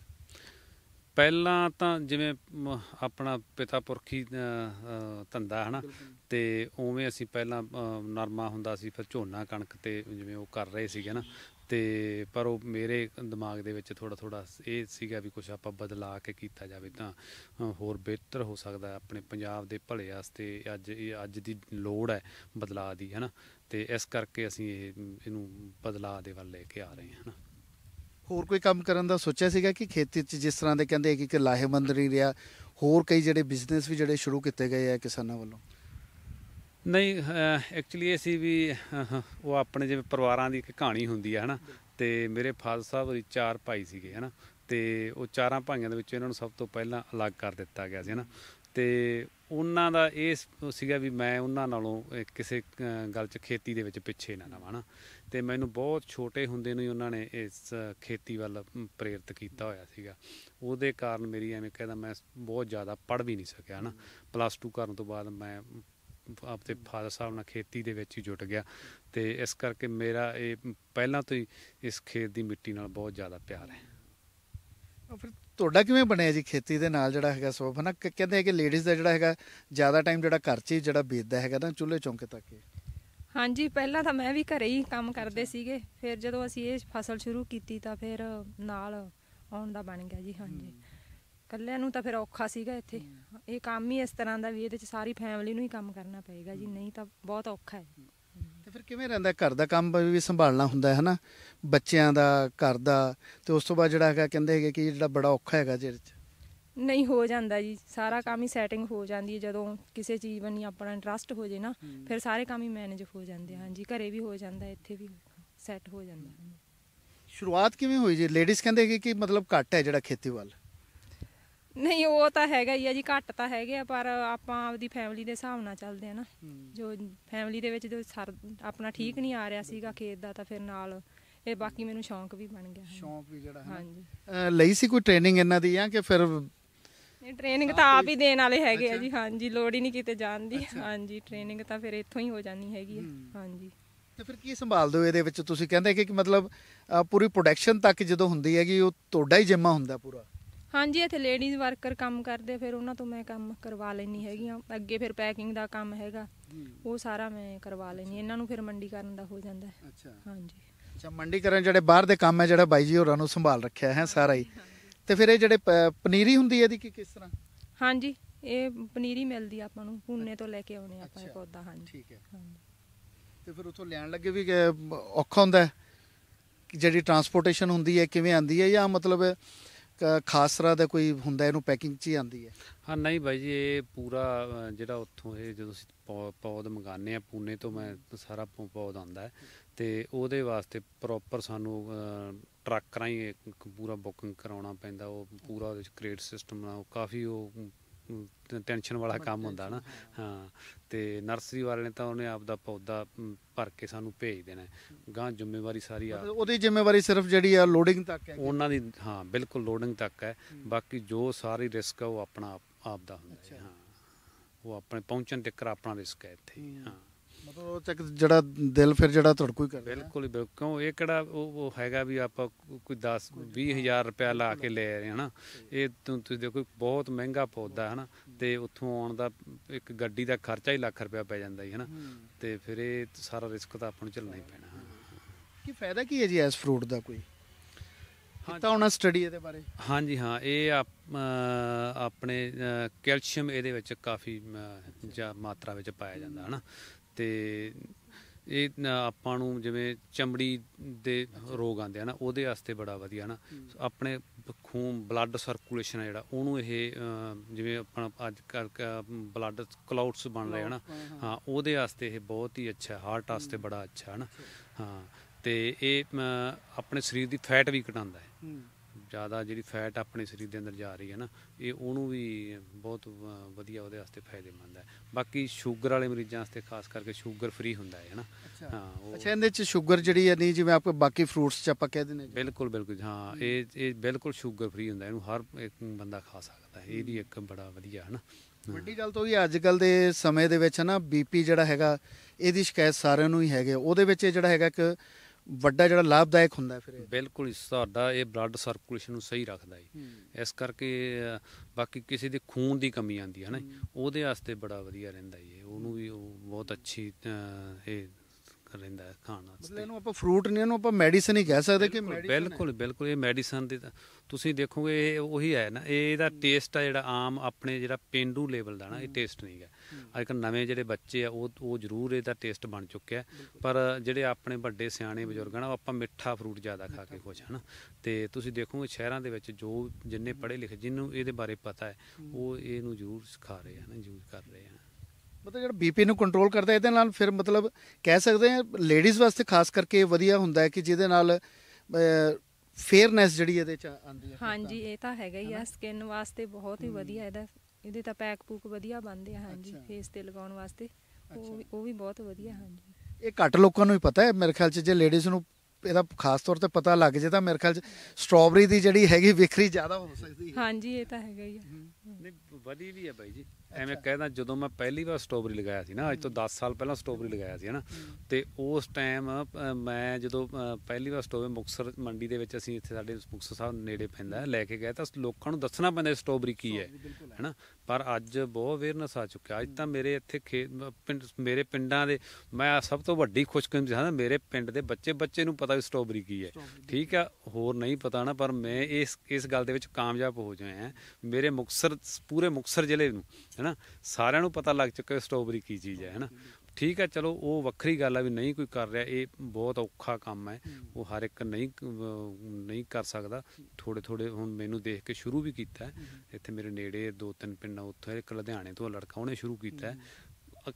[SPEAKER 3] ਪਹਿਲਾਂ ਤਾਂ ਜਿਵੇਂ ਆਪਣਾ ਪਿਤਾ ਪੁਰਖੀ ਧੰਦਾ ਹਨਾ ਤੇ ਉਵੇਂ ਅਸੀਂ ਪਹਿਲਾਂ ਨਰਮਾ ਹੁੰਦਾ ਸੀ ਫਿਰ ਝੋਨਾ ਕਣਕ ਤੇ ਜਿਵੇਂ ਉਹ ਕਰ ਰਹੇ ਸੀਗੇ ਨਾ ਤੇ ਪਰ ਉਹ ਮੇਰੇ ਦਿਮਾਗ ਦੇ ਵਿੱਚ ਥੋੜਾ ਥੋੜਾ ਇਹ ਸੀਗਾ ਵੀ ਕੁਝ ਆਪਾਂ ਬਦਲਾ ਕੇ ਕੀਤਾ ਜਾਵੇ ਤਾਂ ਹੋਰ ਬਿਹਤਰ ਹੋ ਸਕਦਾ ਆਪਣੇ ਪੰਜਾਬ ਦੇ ਭਲੇ ਵਾਸਤੇ ਅੱਜ ਇਹ ਅੱਜ ਦੀ ਲੋੜ ਹੈ ਬਦਲਾ ਦੀ ਹਨਾ ਤੇ ਇਸ ਕਰਕੇ ਅਸੀਂ ਇਹ ਇਹਨੂੰ ਬਦਲਾ ਦੇ ਵੱਲ ਲੈ ਕੇ ਆ ਰਹੇ ਹਾਂ ਹਨਾ
[SPEAKER 1] ਹੋਰ ਕੋਈ ਕੰਮ ਕਰਨ ਦਾ ਸੋਚਿਆ ਸੀਗਾ ਕਿ ਖੇਤੀ 'ਚ ਜਿਸ ਤਰ੍ਹਾਂ ਦੇ ਕਹਿੰਦੇ ਇੱਕ ਇੱਕ ਲਾਹੇਵੰਦ ਨਹੀਂ ਰਿਹਾ ਹੋਰ ਕਈ ਜਿਹੜੇ ਬਿਜ਼ਨਸ ਵੀ ਜਿਹੜੇ ਸ਼ੁਰੂ ਕੀਤੇ ਗਏ ਆ ਕਿਸਾਨਾਂ ਵੱਲੋਂ
[SPEAKER 3] ਨਹੀਂ ਐਕਚੁਅਲੀ ਅਸੀਂ ਵੀ ਉਹ ਆਪਣੇ ਜਿਵੇਂ ਪਰਿਵਾਰਾਂ ਦੀ ਇੱਕ ਕਹਾਣੀ ਹੁੰਦੀ ਹੈ ਹਨਾ ਤੇ ਮੇਰੇ ਫਾਦਰ ਸਾਹਿਬ ਵੀ ਚਾਰ ਭਾਈ ਸੀਗੇ ਹਨਾ ਤੇ ਉਹ ਚਾਰਾਂ ਭਾਈਆਂ ਦੇ ਵਿੱਚੋਂ ਇਹਨਾਂ ਨੂੰ ਸਭ ਤੋਂ ਪਹਿਲਾਂ ਅਲੱਗ ਕਰ ਦਿੱਤਾ ਗਿਆ ਸੀ ਹਨਾ ਤੇ ਉਹਨਾਂ ਦਾ ਇਹ ਸੀਗਾ ਵੀ ਮੈਂ ਉਹਨਾਂ ਨਾਲੋਂ ਕਿਸੇ ਗੱਲ 'ਚ ਖੇਤੀ ਦੇ ਵਿੱਚ ਪਿੱਛੇ ਨਾ ਰਵਾਂ ਹਨਾ ਤੇ ਮੈਨੂੰ ਬਹੁਤ ਛੋਟੇ ਹੁੰਦੇ ਨੂੰ ਹੀ ਉਹਨਾਂ ਨੇ ਇਸ ਖੇਤੀ ਵੱਲ ਪ੍ਰੇਰਿਤ ਕੀਤਾ ਹੋਇਆ ਸੀਗਾ ਉਹਦੇ ਕਾਰਨ ਮੇਰੀ ਐਵੇਂ ਕਹਿੰਦਾ ਮੈਂ ਬਹੁਤ ਜ਼ਿਆਦਾ ਪੜ ਵੀ ਨਹੀਂ ਸਕਿਆ ਨਾ ਪਲੱਸ 2 ਕਰਨ ਤੋਂ ਬਾਅਦ ਮੈਂ ਤੇ ਫਾਦਰ ਸਾਹਿਬ ਨਾਲ ਖੇਤੀ ਦੇ ਵਿੱਚ ਹੀ ਜੁਟ ਗਿਆ ਤੇ ਇਸ ਕਰਕੇ ਮੇਰਾ ਇਹ ਪਹਿਲਾਂ ਤੋਂ ਹੀ ਇਸ ਖੇਤ ਦੀ ਮਿੱਟੀ ਨਾਲ ਬਹੁਤ ਜ਼ਿਆਦਾ ਪਿਆਰ ਹੈ
[SPEAKER 1] ਫਿਰ ਤੁਹਾਡਾ ਕਿਵੇਂ ਬਣਿਆ ਜੀ ਖੇਤੀ ਦੇ ਨਾਲ ਜਿਹੜਾ ਹੈਗਾ ਸੋਫ ਹਨਾ ਕਹਿੰਦੇ ਆ ਕਿ ਲੇਡੀਜ਼ ਦਾ ਜਿਹੜਾ ਹੈਗਾ ਜ਼ਿਆਦਾ ਟਾਈਮ ਜਿਹੜਾ ਘਰ 'ਚ ਹੀ ਜਿਹੜਾ ਬੀਤਦਾ ਹੈਗਾ ਨਾ ਚੁੱਲ੍ਹੇ ਚੌਂਕੇ ਤੱਕ ਹੀ
[SPEAKER 2] ਹਾਂਜੀ ਪਹਿਲਾਂ ਤਾਂ ਮੈਂ ਵੀ ਘਰੇ ਹੀ ਕੰਮ ਕਰਦੇ ਸੀਗੇ ਫਿਰ ਜਦੋਂ ਅਸੀਂ ਇਹ ਫਸਲ ਸ਼ੁਰੂ ਕੀਤੀ ਤਾਂ ਫਿਰ ਨਾਲ ਆਉਣ ਦਾ ਬਣ ਗਿਆ ਜੀ ਹਾਂਜੀ ਕੱਲਿਆਂ ਨੂੰ ਤਾਂ ਫਿਰ ਔਖਾ ਸੀਗਾ ਇੱਥੇ ਇਹ ਕੰਮ ਹੀ ਇਸ ਤਰ੍ਹਾਂ ਦਾ ਵੀ ਇਹਦੇ ਚ ਸਾਰੀ ਫੈਮਿਲੀ ਨੂੰ ਹੀ ਕੰਮ ਕਰਨਾ ਪਏਗਾ ਜੀ ਨਹੀਂ ਤਾਂ ਬਹੁਤ ਔਖਾ ਹੈ
[SPEAKER 1] ਤੇ ਫਿਰ ਕਿਵੇਂ ਰਹਿੰਦਾ ਘਰ ਦਾ ਕੰਮ ਵੀ ਸੰਭਾਲਣਾ ਹੁੰਦਾ ਹੈ ਹਨਾ ਬੱਚਿਆਂ ਦਾ ਘਰ ਦਾ ਤੇ ਉਸ ਤੋਂ ਬਾਅਦ ਜਿਹੜਾ ਹੈਗਾ ਕਹਿੰਦੇ ਹੈਗੇ ਕਿ ਜਿਹੜਾ ਬੜਾ ਔਖਾ ਹੈਗਾ ਜਿਹੜੇ ਚ
[SPEAKER 2] ਨਹੀਂ ਹੋ ਜਾਂਦਾ ਜੀ ਸਾਰਾ ਕੰਮ ਹੀ ਸੈਟਿੰਗ ਹੋ ਜਾਂਦੀ ਹੈ ਜਦੋਂ ਕਿਸੇ ਚੀਜ਼ ਬਣੀ ਆਪਣਾ ਇੰਟਰਸਟ ਹੋ ਜੇ ਨਾ ਫਿਰ ਸਾਰੇ ਕੰਮ ਹੀ ਮੈਨੇਜ ਹੋ ਜਾਂਦੇ ਹਾਂ ਜੀ ਘਰੇ ਵੀ ਹੋ ਜਾਂਦਾ ਇੱਥੇ ਵੀ ਸੈੱਟ ਹੋ ਜਾਂਦਾ
[SPEAKER 1] ਸ਼ੁਰੂਆਤ ਕਿਵੇਂ ਹੋਈ ਜੀ ਲੇਡੀਜ਼ ਕਹਿੰਦੇ ਕਿ ਕਿ ਮਤਲਬ ਘੱਟ ਹੈ ਜਿਹੜਾ ਖੇਤੀ ਵੱਲ
[SPEAKER 2] ਨਹੀਂ ਉਹ ਤਾਂ ਹੈਗਾ ਹੀ ਆ ਜੀ ਘੱਟ ਤਾਂ ਹੈਗੇ ਆ ਪਰ ਆਪਾਂ ਆਪਦੀ ਫੈਮਿਲੀ ਦੇ ਹਿਸਾਬ ਨਾਲ ਚੱਲਦੇ ਆ ਨਾ ਜੋ ਫੈਮਿਲੀ ਦੇ ਵਿੱਚ ਜੋ ਸਰ ਆਪਣਾ ਠੀਕ ਨਹੀਂ ਆ ਰਿਹਾ ਸੀਗਾ ਖੇਤ ਦਾ ਤਾਂ ਫਿਰ ਨਾਲ ਇਹ ਬਾਕੀ ਮੈਨੂੰ ਸ਼ੌਂਕ ਵੀ ਬਣ ਗਿਆ ਸ਼ੌਂਕ ਵੀ ਜਿਹੜਾ ਹੈ ਹਾਂਜੀ
[SPEAKER 1] ਲਈ ਸੀ ਕੋਈ ਟ੍ਰੇਨਿੰਗ ਇਹਨਾਂ ਦੀ ਜਾਂ ਕਿ ਫਿਰ
[SPEAKER 2] ਨਹੀਂ ਟ੍ਰੇਨਿੰਗ ਤਾਂ ਆਪ ਹੀ ਦੇਣ ਵਾਲੇ ਹੈਗੇ ਆ ਜੀ ਹਾਂਜੀ ਲੋੜ ਹੀ ਨਹੀਂ ਕਿਤੇ ਜਾਣ ਦੀ ਹਾਂਜੀ ਟ੍ਰੇਨਿੰਗ ਤਾਂ ਫਿਰ ਇੱਥੋਂ ਹੀ ਹੋ ਜਾਣੀ ਹੈਗੀ ਆ ਹਾਂਜੀ ਤੇ ਫਿਰ
[SPEAKER 1] ਕੀ ਸੰਭਾਲਦੇ ਹੋ ਇਹਦੇ ਵਿੱਚ ਤੁਸੀਂ ਕਹਿੰਦੇ ਕਿ ਮਤਲਬ ਪੂਰੀ ਪ੍ਰੋਡਕਸ਼ਨ ਤੱਕ ਜਦੋਂ ਹੁੰਦੀ ਹੈਗੀ ਉਹ ਤੁਹਾਡਾ ਹੀ ਜਿੰਮਾ ਹੁੰਦਾ ਪੂਰਾ
[SPEAKER 2] ਹਾਂਜੀ ਇੱਥੇ ਲੇਡੀਜ਼ ਵਰਕਰ ਕੰਮ ਕਰਦੇ ਫਿਰ ਉਹਨਾਂ ਤੋਂ ਮੈਂ ਕੰਮ ਕਰਵਾ ਲੈਣੀ ਹੈਗੀ ਆ ਅੱਗੇ ਫਿਰ ਪੈਕਿੰਗ ਦਾ ਕੰਮ ਹੈਗਾ ਉਹ ਸਾਰਾ ਮੈਂ ਕਰਵਾ ਲੈਣੀ ਇਹਨਾਂ ਨੂੰ ਫਿਰ ਮੰਡੀ ਕਰਨ ਦਾ ਹੋ ਜਾਂਦਾ ਹੈ ਅੱਛਾ ਹਾਂਜੀ ਅੱਛਾ ਮੰਡੀ ਕਰਨ
[SPEAKER 1] ਜਿਹੜੇ ਬਾਹਰ ਦੇ ਕੰਮ ਹੈ ਜਿਹੜਾ ਬਾਈ ਜੀ ਹੋਰਾਂ ਨੂੰ ਸੰਭਾਲ ਰੱਖਿਆ ਹੈ ਸਾਰਾ ਹੀ ਤੇ ਫਿਰ ਇਹ ਜਿਹੜੇ ਪਨੀਰੀ ਹੁੰਦੀ ਹੈ ਇਹਦੀ ਕਿ
[SPEAKER 2] ਕਿਸ ਤਰ੍ਹਾਂ ਹਾਂਜੀ ਇਹ ਪਨੀਰੀ ਮਿਲਦੀ ਆ ਆਪਾਂ ਨੂੰ ਪੂਨੇ ਤੋਂ ਲੈ ਕੇ ਆਉਨੇ ਆ ਆਪਾਂ ਇਹ ਪੌਦਾ ਹਾਂਜੀ ਠੀਕ ਹੈ ਹਾਂਜੀ। ਤੇ ਫਿਰ ਉਥੋਂ ਲੈਣ ਲੱਗੇ
[SPEAKER 1] ਵੀ ਔਖਾ ਹੁੰਦਾ ਹੈ ਕਿ ਜਿਹੜੀ ਟਰਾਂਸਪੋਰਟੇਸ਼ਨ ਹੁੰਦੀ ਹੈ ਕਿਵੇਂ ਆਂਦੀ ਹੈ ਜਾਂ ਮਤਲਬ ਖਾਸਰਾ ਦਾ ਕੋਈ ਹੁੰਦਾ ਇਹਨੂੰ ਪੈਕਿੰਗ 'ਚ ਹੀ ਆਂਦੀ ਹੈ
[SPEAKER 3] ਹਾਂ ਨਹੀਂ ਬਾਈ ਜੀ ਇਹ ਪੂਰਾ ਜਿਹੜਾ ਉੱਥੋਂ ਇਹ ਜਦੋਂ ਅਸੀਂ ਪੌਦ ਮੰਗਾਨੇ ਆ ਪੂਨੇ ਤੋਂ ਮੈਂ ਸਾਰਾ ਪੌਦ ਆਂਦਾ ਹੈ ਤੇ ਉਹਦੇ ਵਾਸਤੇ ਪ੍ਰੋਪਰ ਸਾਨੂੰ ਟਰੱਕ ਰਾਹੀਂ ਇੱਕ- ਪੂਰਾ ਬੁਕਿੰਗ ਕਰਾਉਣਾ ਪੈਂਦਾ ਉਹ ਪੂਰਾ ਉਹਦੇ ਚ ਕ੍ਰੇਟ ਸਿਸਟਮ ਨਾਲ ਉਹ ਕਾਫੀ ਉਹ ਟੈਨਸ਼ਨ ਵਾਲਾ ਕੰਮ ਹੁੰਦਾ ਨਾ ਹਾਂ ਤੇ ਨਰਸਰੀ ਵਾਲੇ ਨੇ ਤਾਂ ਉਹਨੇ ਆਪ ਦਾ ਪੌਦਾ ਭਰ ਕੇ ਸਾਨੂੰ ਭੇਜ ਦੇਣਾ ਗਾਂ ਜ਼ਿੰਮੇਵਾਰੀ ਸਾਰੀ ਆ ਉਹਦੀ
[SPEAKER 1] ਜ਼ਿੰਮੇਵਾਰੀ ਸਿਰਫ ਜਿਹੜੀ ਆ ਲੋਡਿੰਗ ਤੱਕ ਹੈ ਉਹਨਾਂ
[SPEAKER 3] ਦੀ ਹਾਂ ਬਿਲਕੁਲ ਲੋਡਿੰਗ ਤੱਕ ਹੈ ਬਾਕੀ ਜੋ ਸਾਰੀ ਰਿਸਕ ਹੈ ਉਹ ਆਪਣਾ ਆਪ ਦਾ ਹੁੰਦਾ ਹੈ ਹਾਂ ਉਹ ਆਪਣੇ ਪਹੁੰਚਣ ਤੱਕ ਆਪਣਾ ਰਿਸਕ ਹੈ ਇੱਥੇ ਹਾਂ
[SPEAKER 1] ਮਤਲਬ ਉਹ ਚੱਕ ਜਿਹੜਾ ਦਿਲ ਫਿਰ ਜਿਹੜਾ ਧੜਕੂ ਹੀ ਕਰਦਾ
[SPEAKER 3] ਬਿਲਕੁਲ ਬਿਲਕੁਲ ਕਿਉਂ ਇਹ ਕਿਹੜਾ ਉਹ ਉਹ ਹੈਗਾ ਵੀ ਆਪਾਂ ਕੋਈ 10 20000 ਰੁਪਏ ਲਾ ਕੇ ਲੈ ਰਹੇ ਹਨਾ ਇਹ ਤੁਸੀਂ ਦੇਖੋ ਬਹੁਤ ਮਹਿੰਗਾ ਪੌਦਾ ਹਨਾ ਤੇ ਉੱਥੋਂ ਆਉਣ ਦਾ ਇੱਕ ਗੱਡੀ ਦਾ ਖਰਚਾ ਹੀ ਲੱਖ ਰੁਪਏ ਪੈ ਜਾਂਦਾ ਹੀ ਹਨਾ ਤੇ ਫਿਰ ਇਹ ਸਾਰਾ ਰਿਸਕ ਤਾਂ ਆਪਾਂ ਨੂੰ ਝੱਲਣਾ ਹੀ ਪੈਣਾ
[SPEAKER 1] ਕੀ ਫਾਇਦਾ ਕੀ ਹੈ ਜੀ ਇਸ ਫਰੂਟ ਦਾ ਕੋਈ ਕਿਤਾ ਹੁਣ ਸਟੱਡੀ ਇਹਦੇ ਬਾਰੇ
[SPEAKER 3] ਹਾਂਜੀ ਹਾਂ ਇਹ ਆਪਣੇ ਕੈਲਸ਼ੀਅਮ ਇਹਦੇ ਵਿੱਚ ਕਾਫੀ ਮਾਤਰਾ ਵਿੱਚ ਪਾਇਆ ਜਾਂਦਾ ਹਨਾ ਤੇ ਇਹ ਆਪਾਂ ਨੂੰ ਜਿਵੇਂ ਚਮੜੀ ਦੇ ਰੋਗ ਆਉਂਦੇ ਹਨ ਉਹਦੇ ਵਾਸਤੇ ਬੜਾ ਵਧੀਆ ਨਾ ਆਪਣੇ ਖੂਨ ਬਲੱਡ ਸਰਕੂਲੇਸ਼ਨ ਹੈ ਜਿਹੜਾ ਉਹਨੂੰ ਇਹ ਜਿਵੇਂ ਆਪਣਾ ਅੱਜ ਕੱਲ ਬਲੱਡ ਕਲਾਉਡਸ ਬਣ ਰਹੇ ਹਨ ਹਾਂ ਉਹਦੇ ਵਾਸਤੇ ਇਹ ਬਹੁਤ ਹੀ ਅੱਛਾ ਹਾਰਟ ਵਾਸਤੇ ਬੜਾ ਅੱਛਾ ਹਨ ਹਾਂ ਤੇ ਇਹ ਆਪਣੇ ਸਰੀਰ ਦੀ ਫੈਟ ਵੀ ਘਟਾਉਂਦਾ ਹੈ ਜ਼ਿਆਦਾ ਜਿਹੜੀ ਫੈਟ ਆਪਣੇ ਸਰੀਰ ਦੇ ਅੰਦਰ ਜਾ ਰਹੀ ਹੈ ਨਾ ਇਹ ਉਹਨੂੰ ਵੀ ਬਹੁਤ ਵਧੀਆ ਉਹਦੇ ਵਾਸਤੇ ਫਾਇਦੇਮੰਦ ਹੈ ਬਾਕੀ 슈ਗਰ ਵਾਲੇ ਮਰੀਜ਼ਾਂ ਵਾਸਤੇ ਖਾਸ ਕਰਕੇ 슈ਗਰ ਫ੍ਰੀ ਹੁੰਦਾ ਹੈ ਹਨਾ ਹਾਂ ਅੱਛਾ ਇਹਦੇ
[SPEAKER 1] ਚ 슈ਗਰ ਜਿਹੜੀ ਹੈ ਨਹੀਂ ਜਿਵੇਂ ਆਪਾਂ ਬਾਕੀ ਫਰੂਟਸ ਚ ਆਪਾਂ ਕਹਿ ਦਿੰਦੇ
[SPEAKER 3] ਬਿਲਕੁਲ ਬਿਲਕੁਲ ਹਾਂ ਇਹ ਇਹ ਬਿਲਕੁਲ 슈ਗਰ ਫ੍ਰੀ ਹੁੰਦਾ ਇਹਨੂੰ ਹਰ ਇੱਕ ਬੰਦਾ ਖਾ ਸਕਦਾ ਹੈ ਇਹ ਵੀ ਇੱਕ ਬੜਾ ਵਧੀਆ ਹੈ ਨਾ ਵੱਡੀ
[SPEAKER 1] ਗੱਲ ਤਾਂ ਉਹ ਵੀ ਅੱਜ ਕੱਲ ਦੇ ਸਮੇਂ ਦੇ ਵਿੱਚ ਨਾ ਬੀਪੀ ਜਿਹੜਾ ਹੈਗਾ ਇਹਦੀ ਸ਼ਿਕਾਇਤ ਸਾਰਿਆਂ ਨੂੰ ਹੀ ਹੈਗੇ ਉਹਦੇ ਵਿੱਚ ਜਿਹੜਾ ਹੈਗਾ ਇੱਕ ਵੱਡਾ ਜਿਹੜਾ ਲਾਭਦਾਇਕ ਹੁੰਦਾ ਫਿਰ
[SPEAKER 3] ਇਹ। ਬਿਲਕੁਲ ਇਸ ਤੁਹਾਡਾ ਇਹ ਬਲੱਡ ਸਰਕੂਲੇਸ਼ਨ ਨੂੰ ਸਹੀ ਰੱਖਦਾ ਹੈ ਇਸ ਕਰਕੇ ਬਾਕੀ ਕਿਸੇ ਦੇ ਖੂਨ ਦੀ ਕਮੀ ਆਂਦੀ ਹੈ ਨਾ ਉਹਦੇ ਵਾਸਤੇ ਬੜਾ ਵਧੀਆ ਰਹਿੰਦਾ ਹੈ ਉਹਨੂੰ ਵੀ ਉਹ ਬਹੁਤ ਅੱਛੀ ਇਹ ਰਹਿੰਦਾ ਹੈ ਖਾਣ ਵਾਸਤੇ ਮਤਲਬ
[SPEAKER 1] ਇਹਨੂੰ ਆਪਾਂ ਫਰੂਟ ਨਹੀਂ ਇਹਨੂੰ ਆਪਾਂ ਮੈਡੀਸਨ ਹੀ ਕਹਿ ਸਕਦੇ ਕਿ ਬਿਲਕੁਲ- ਬਿਲਕੁਲ
[SPEAKER 3] ਬਿਲਕੁਲ ਇਹ ਮੈਡੀਸਨ ਦੀ ਤਾਂ ਤੁਸੀਂ ਦੇਖੋਗੇ ਇਹ ਉਹੀ ਹੈ ਨਾ ਇਹ ਇਹਦਾ ਟੇਸਟ ਆ ਜਿਹੜਾ ਆਮ ਆਪਣੇ ਜਿਹੜਾ ਪਿੰਡੂ ਲੈਵਲ ਦਾ ਨਾ ਇਹ ਟੇਸਟ ਨਹੀਂ ਹੈ ਅੱਜ ਕੱਲ੍ਹ ਨਵੇਂ ਜਿਹੜੇ ਬੱਚੇ ਆ ਉਹ ਉਹ ਜ਼ਰੂਰ ਇਹਦਾ ਟੇਸਟ ਬਣ ਚੁੱਕਿਆ ਪਰ ਜਿਹੜੇ ਆਪਣੇ ਵੱਡੇ ਸਿਆਣੇ ਬਜ਼ੁਰਗ ਹਨ ਉਹ ਆਪਾਂ ਮਿੱਠਾ ਫਰੂਟ ਜ਼ਿਆਦਾ ਖਾ ਕੇ ਖੁਸ਼ ਹਨ ਤੇ ਤੁਸੀਂ ਦੇਖੋਗੇ ਸ਼ਹਿਰਾਂ ਦੇ ਵਿੱਚ ਜੋ ਜਿੰਨੇ ਪੜ੍ਹੇ ਲਿਖੇ ਜਿੰਨੂੰ ਇਹਦੇ ਬਾਰੇ ਪਤਾ ਹੈ ਉਹ ਇਹਨੂੰ ਜ਼ਰੂਰ ਸਿਖਾ ਰਹੇ ਹਨ ਯੂਜ਼
[SPEAKER 1] ਕਰ ਰਹੇ ਹਨ ਮਤਲਬ ਜਿਹੜਾ ਬੀਪੀ ਨੂੰ ਕੰਟਰੋਲ ਕਰਦਾ ਇਹਦੇ ਨਾਲ ਫਿਰ ਮਤਲਬ ਕਹਿ ਸਕਦੇ ਆ ਲੇਡੀਜ਼ ਵਾਸਤੇ ਖਾਸ ਕਰਕੇ ਵਧੀਆ ਹੁੰਦਾ ਹੈ ਕਿ ਜਿਹਦੇ ਨਾਲ ਫੇਅਰਨੈਸ ਜਿਹੜੀ ਇਹਦੇ ਚ
[SPEAKER 2] ਆਉਂਦੀ ਹੈ ਹਾਂਜੀ ਇਹ ਤਾਂ ਹੈਗਾ ਹੀ ਆ ਸਕਿਨ ਵਾਸਤੇ ਬਹੁਤ ਹੀ ਵਧੀਆ ਇਹਦਾ ਇਹਦੇ ਤਾਂ ਪੈਕ ਪੂਕ ਵਧੀਆ ਬਣਦੇ ਆ ਹਾਂਜੀ ਫੇਸ ਤੇ ਲਗਾਉਣ ਵਾਸਤੇ ਉਹ ਉਹ ਵੀ ਬਹੁਤ ਵਧੀਆ ਹਾਂਜੀ ਇਹ ਘੱਟ ਲੋਕਾਂ
[SPEAKER 1] ਨੂੰ ਹੀ ਪਤਾ ਹੈ ਮੇਰੇ ਖਿਆਲ ਚ ਜੇ ਲੇਡੀਜ਼ ਨੂੰ ਇਹਦਾ ਖਾਸ ਤੌਰ ਤੇ ਪਤਾ ਲੱਗ ਜੇ ਤਾਂ ਮੇਰੇ ਖਿਆਲ ਚ ਸਟ੍ਰਾਬੇਰੀ ਦੀ ਜਿਹੜੀ ਹੈਗੀ ਵਿਕਰੀ ਜ਼ਿਆਦਾ
[SPEAKER 2] ਹੋ ਸਕਦੀ ਹੈ ਹਾਂਜੀ ਇਹ ਤਾਂ ਹੈਗਾ ਹੀ ਆ ਨਹੀਂ ਵਧੀਆ ਵੀ
[SPEAKER 1] ਹੈ ਬਾਈ ਜੀ
[SPEAKER 3] ਐਵੇਂ ਕਹਿੰਦਾ ਜਦੋਂ ਮੈਂ ਪਹਿਲੀ ਵਾਰ ਸਟ੍ਰੋਬਰੀ ਲਗਾਇਆ ਸੀ ਨਾ ਅੱਜ ਤੋਂ 10 ਸਾਲ ਪਹਿਲਾਂ ਸਟ੍ਰੋਬਰੀ ਲਗਾਇਆ ਸੀ ਹਨਾ ਤੇ ਉਸ ਟਾਈਮ ਮੈਂ ਜਦੋਂ ਪਹਿਲੀ ਵਾਰ ਸਟ੍ਰੋਬਰੀ ਮੁਕਸਰ ਮੰਡੀ ਦੇ ਵਿੱਚ ਅਸੀਂ ਇੱਥੇ ਸਾਡੇ ਮੁਕਸਰ ਸਾਹਿਬ ਨੇੜੇ ਪੈਂਦਾ ਲੈ ਕੇ ਗਏ ਤਾਂ ਲੋਕਾਂ ਨੂੰ ਦੱਸਣਾ ਪੈਂਦਾ ਸਟ੍ਰੋਬਰੀ ਕੀ ਹੈ ਹਨਾ ਪਰ ਅੱਜ ਬਹੁਤ ਅਵੇਅਰਨੈਸ ਆ ਚੁੱਕਿਆ ਅੱਜ ਤਾਂ ਮੇਰੇ ਇੱਥੇ ਖੇਤ ਮੇਰੇ ਪਿੰਡਾਂ ਦੇ ਮੈਂ ਸਭ ਤੋਂ ਵੱਡੀ ਖੁਸ਼ਕਿਸਮਤ ਹਾਂ ਮੇਰੇ ਪਿੰਡ ਦੇ ਬੱਚੇ ਬੱਚੇ ਨੂੰ ਪਤਾ ਵੀ ਸਟ੍ਰੋਬਰੀ ਕੀ ਹੈ ਠੀਕ ਆ ਹੋਰ ਨਹੀਂ ਪਤਾ ਨਾ ਪਰ ਮੈਂ ਇਸ ਇਸ ਗੱਲ ਦੇ ਵਿੱਚ ਕਾਮਯਾਬ ਹੋ ਜਾਇਆ ਮੇਰੇ ਮੁਕਸਰ ਪੂਰੇ ਮੁਕਸਰ ਜ਼ਿਲ੍ਹੇ ਨੂੰ ਹੈਨਾ ਸਾਰਿਆਂ ਨੂੰ ਪਤਾ ਲੱਗ ਚੁੱਕਾ ਸਟ੍ਰੋਬਰੀ ਕੀ ਚੀਜ਼ ਹੈ ਹੈਨਾ ਠੀਕ ਹੈ ਚਲੋ ਉਹ ਵੱਖਰੀ ਗੱਲ ਆ ਵੀ ਨਹੀਂ ਕੋਈ ਕਰ ਰਿਹਾ ਇਹ ਬਹੁਤ ਔਖਾ ਕੰਮ ਹੈ ਉਹ ਹਰ ਇੱਕ ਨਹੀਂ ਨਹੀਂ ਕਰ ਸਕਦਾ ਥੋੜੇ ਥੋੜੇ ਹੁਣ ਮੈਨੂੰ ਦੇਖ ਕੇ ਸ਼ੁਰੂ ਵੀ ਕੀਤਾ ਇੱਥੇ ਮੇਰੇ ਨੇੜੇ ਦੋ ਤਿੰਨ ਪਿੰਡਾਂ ਉੱਥੇ ਇੱਕ ਲੁਧਿਆਣੇ ਤੋਂ ਲੜਕਾ ਉਹਨੇ ਸ਼ੁਰੂ ਕੀਤਾ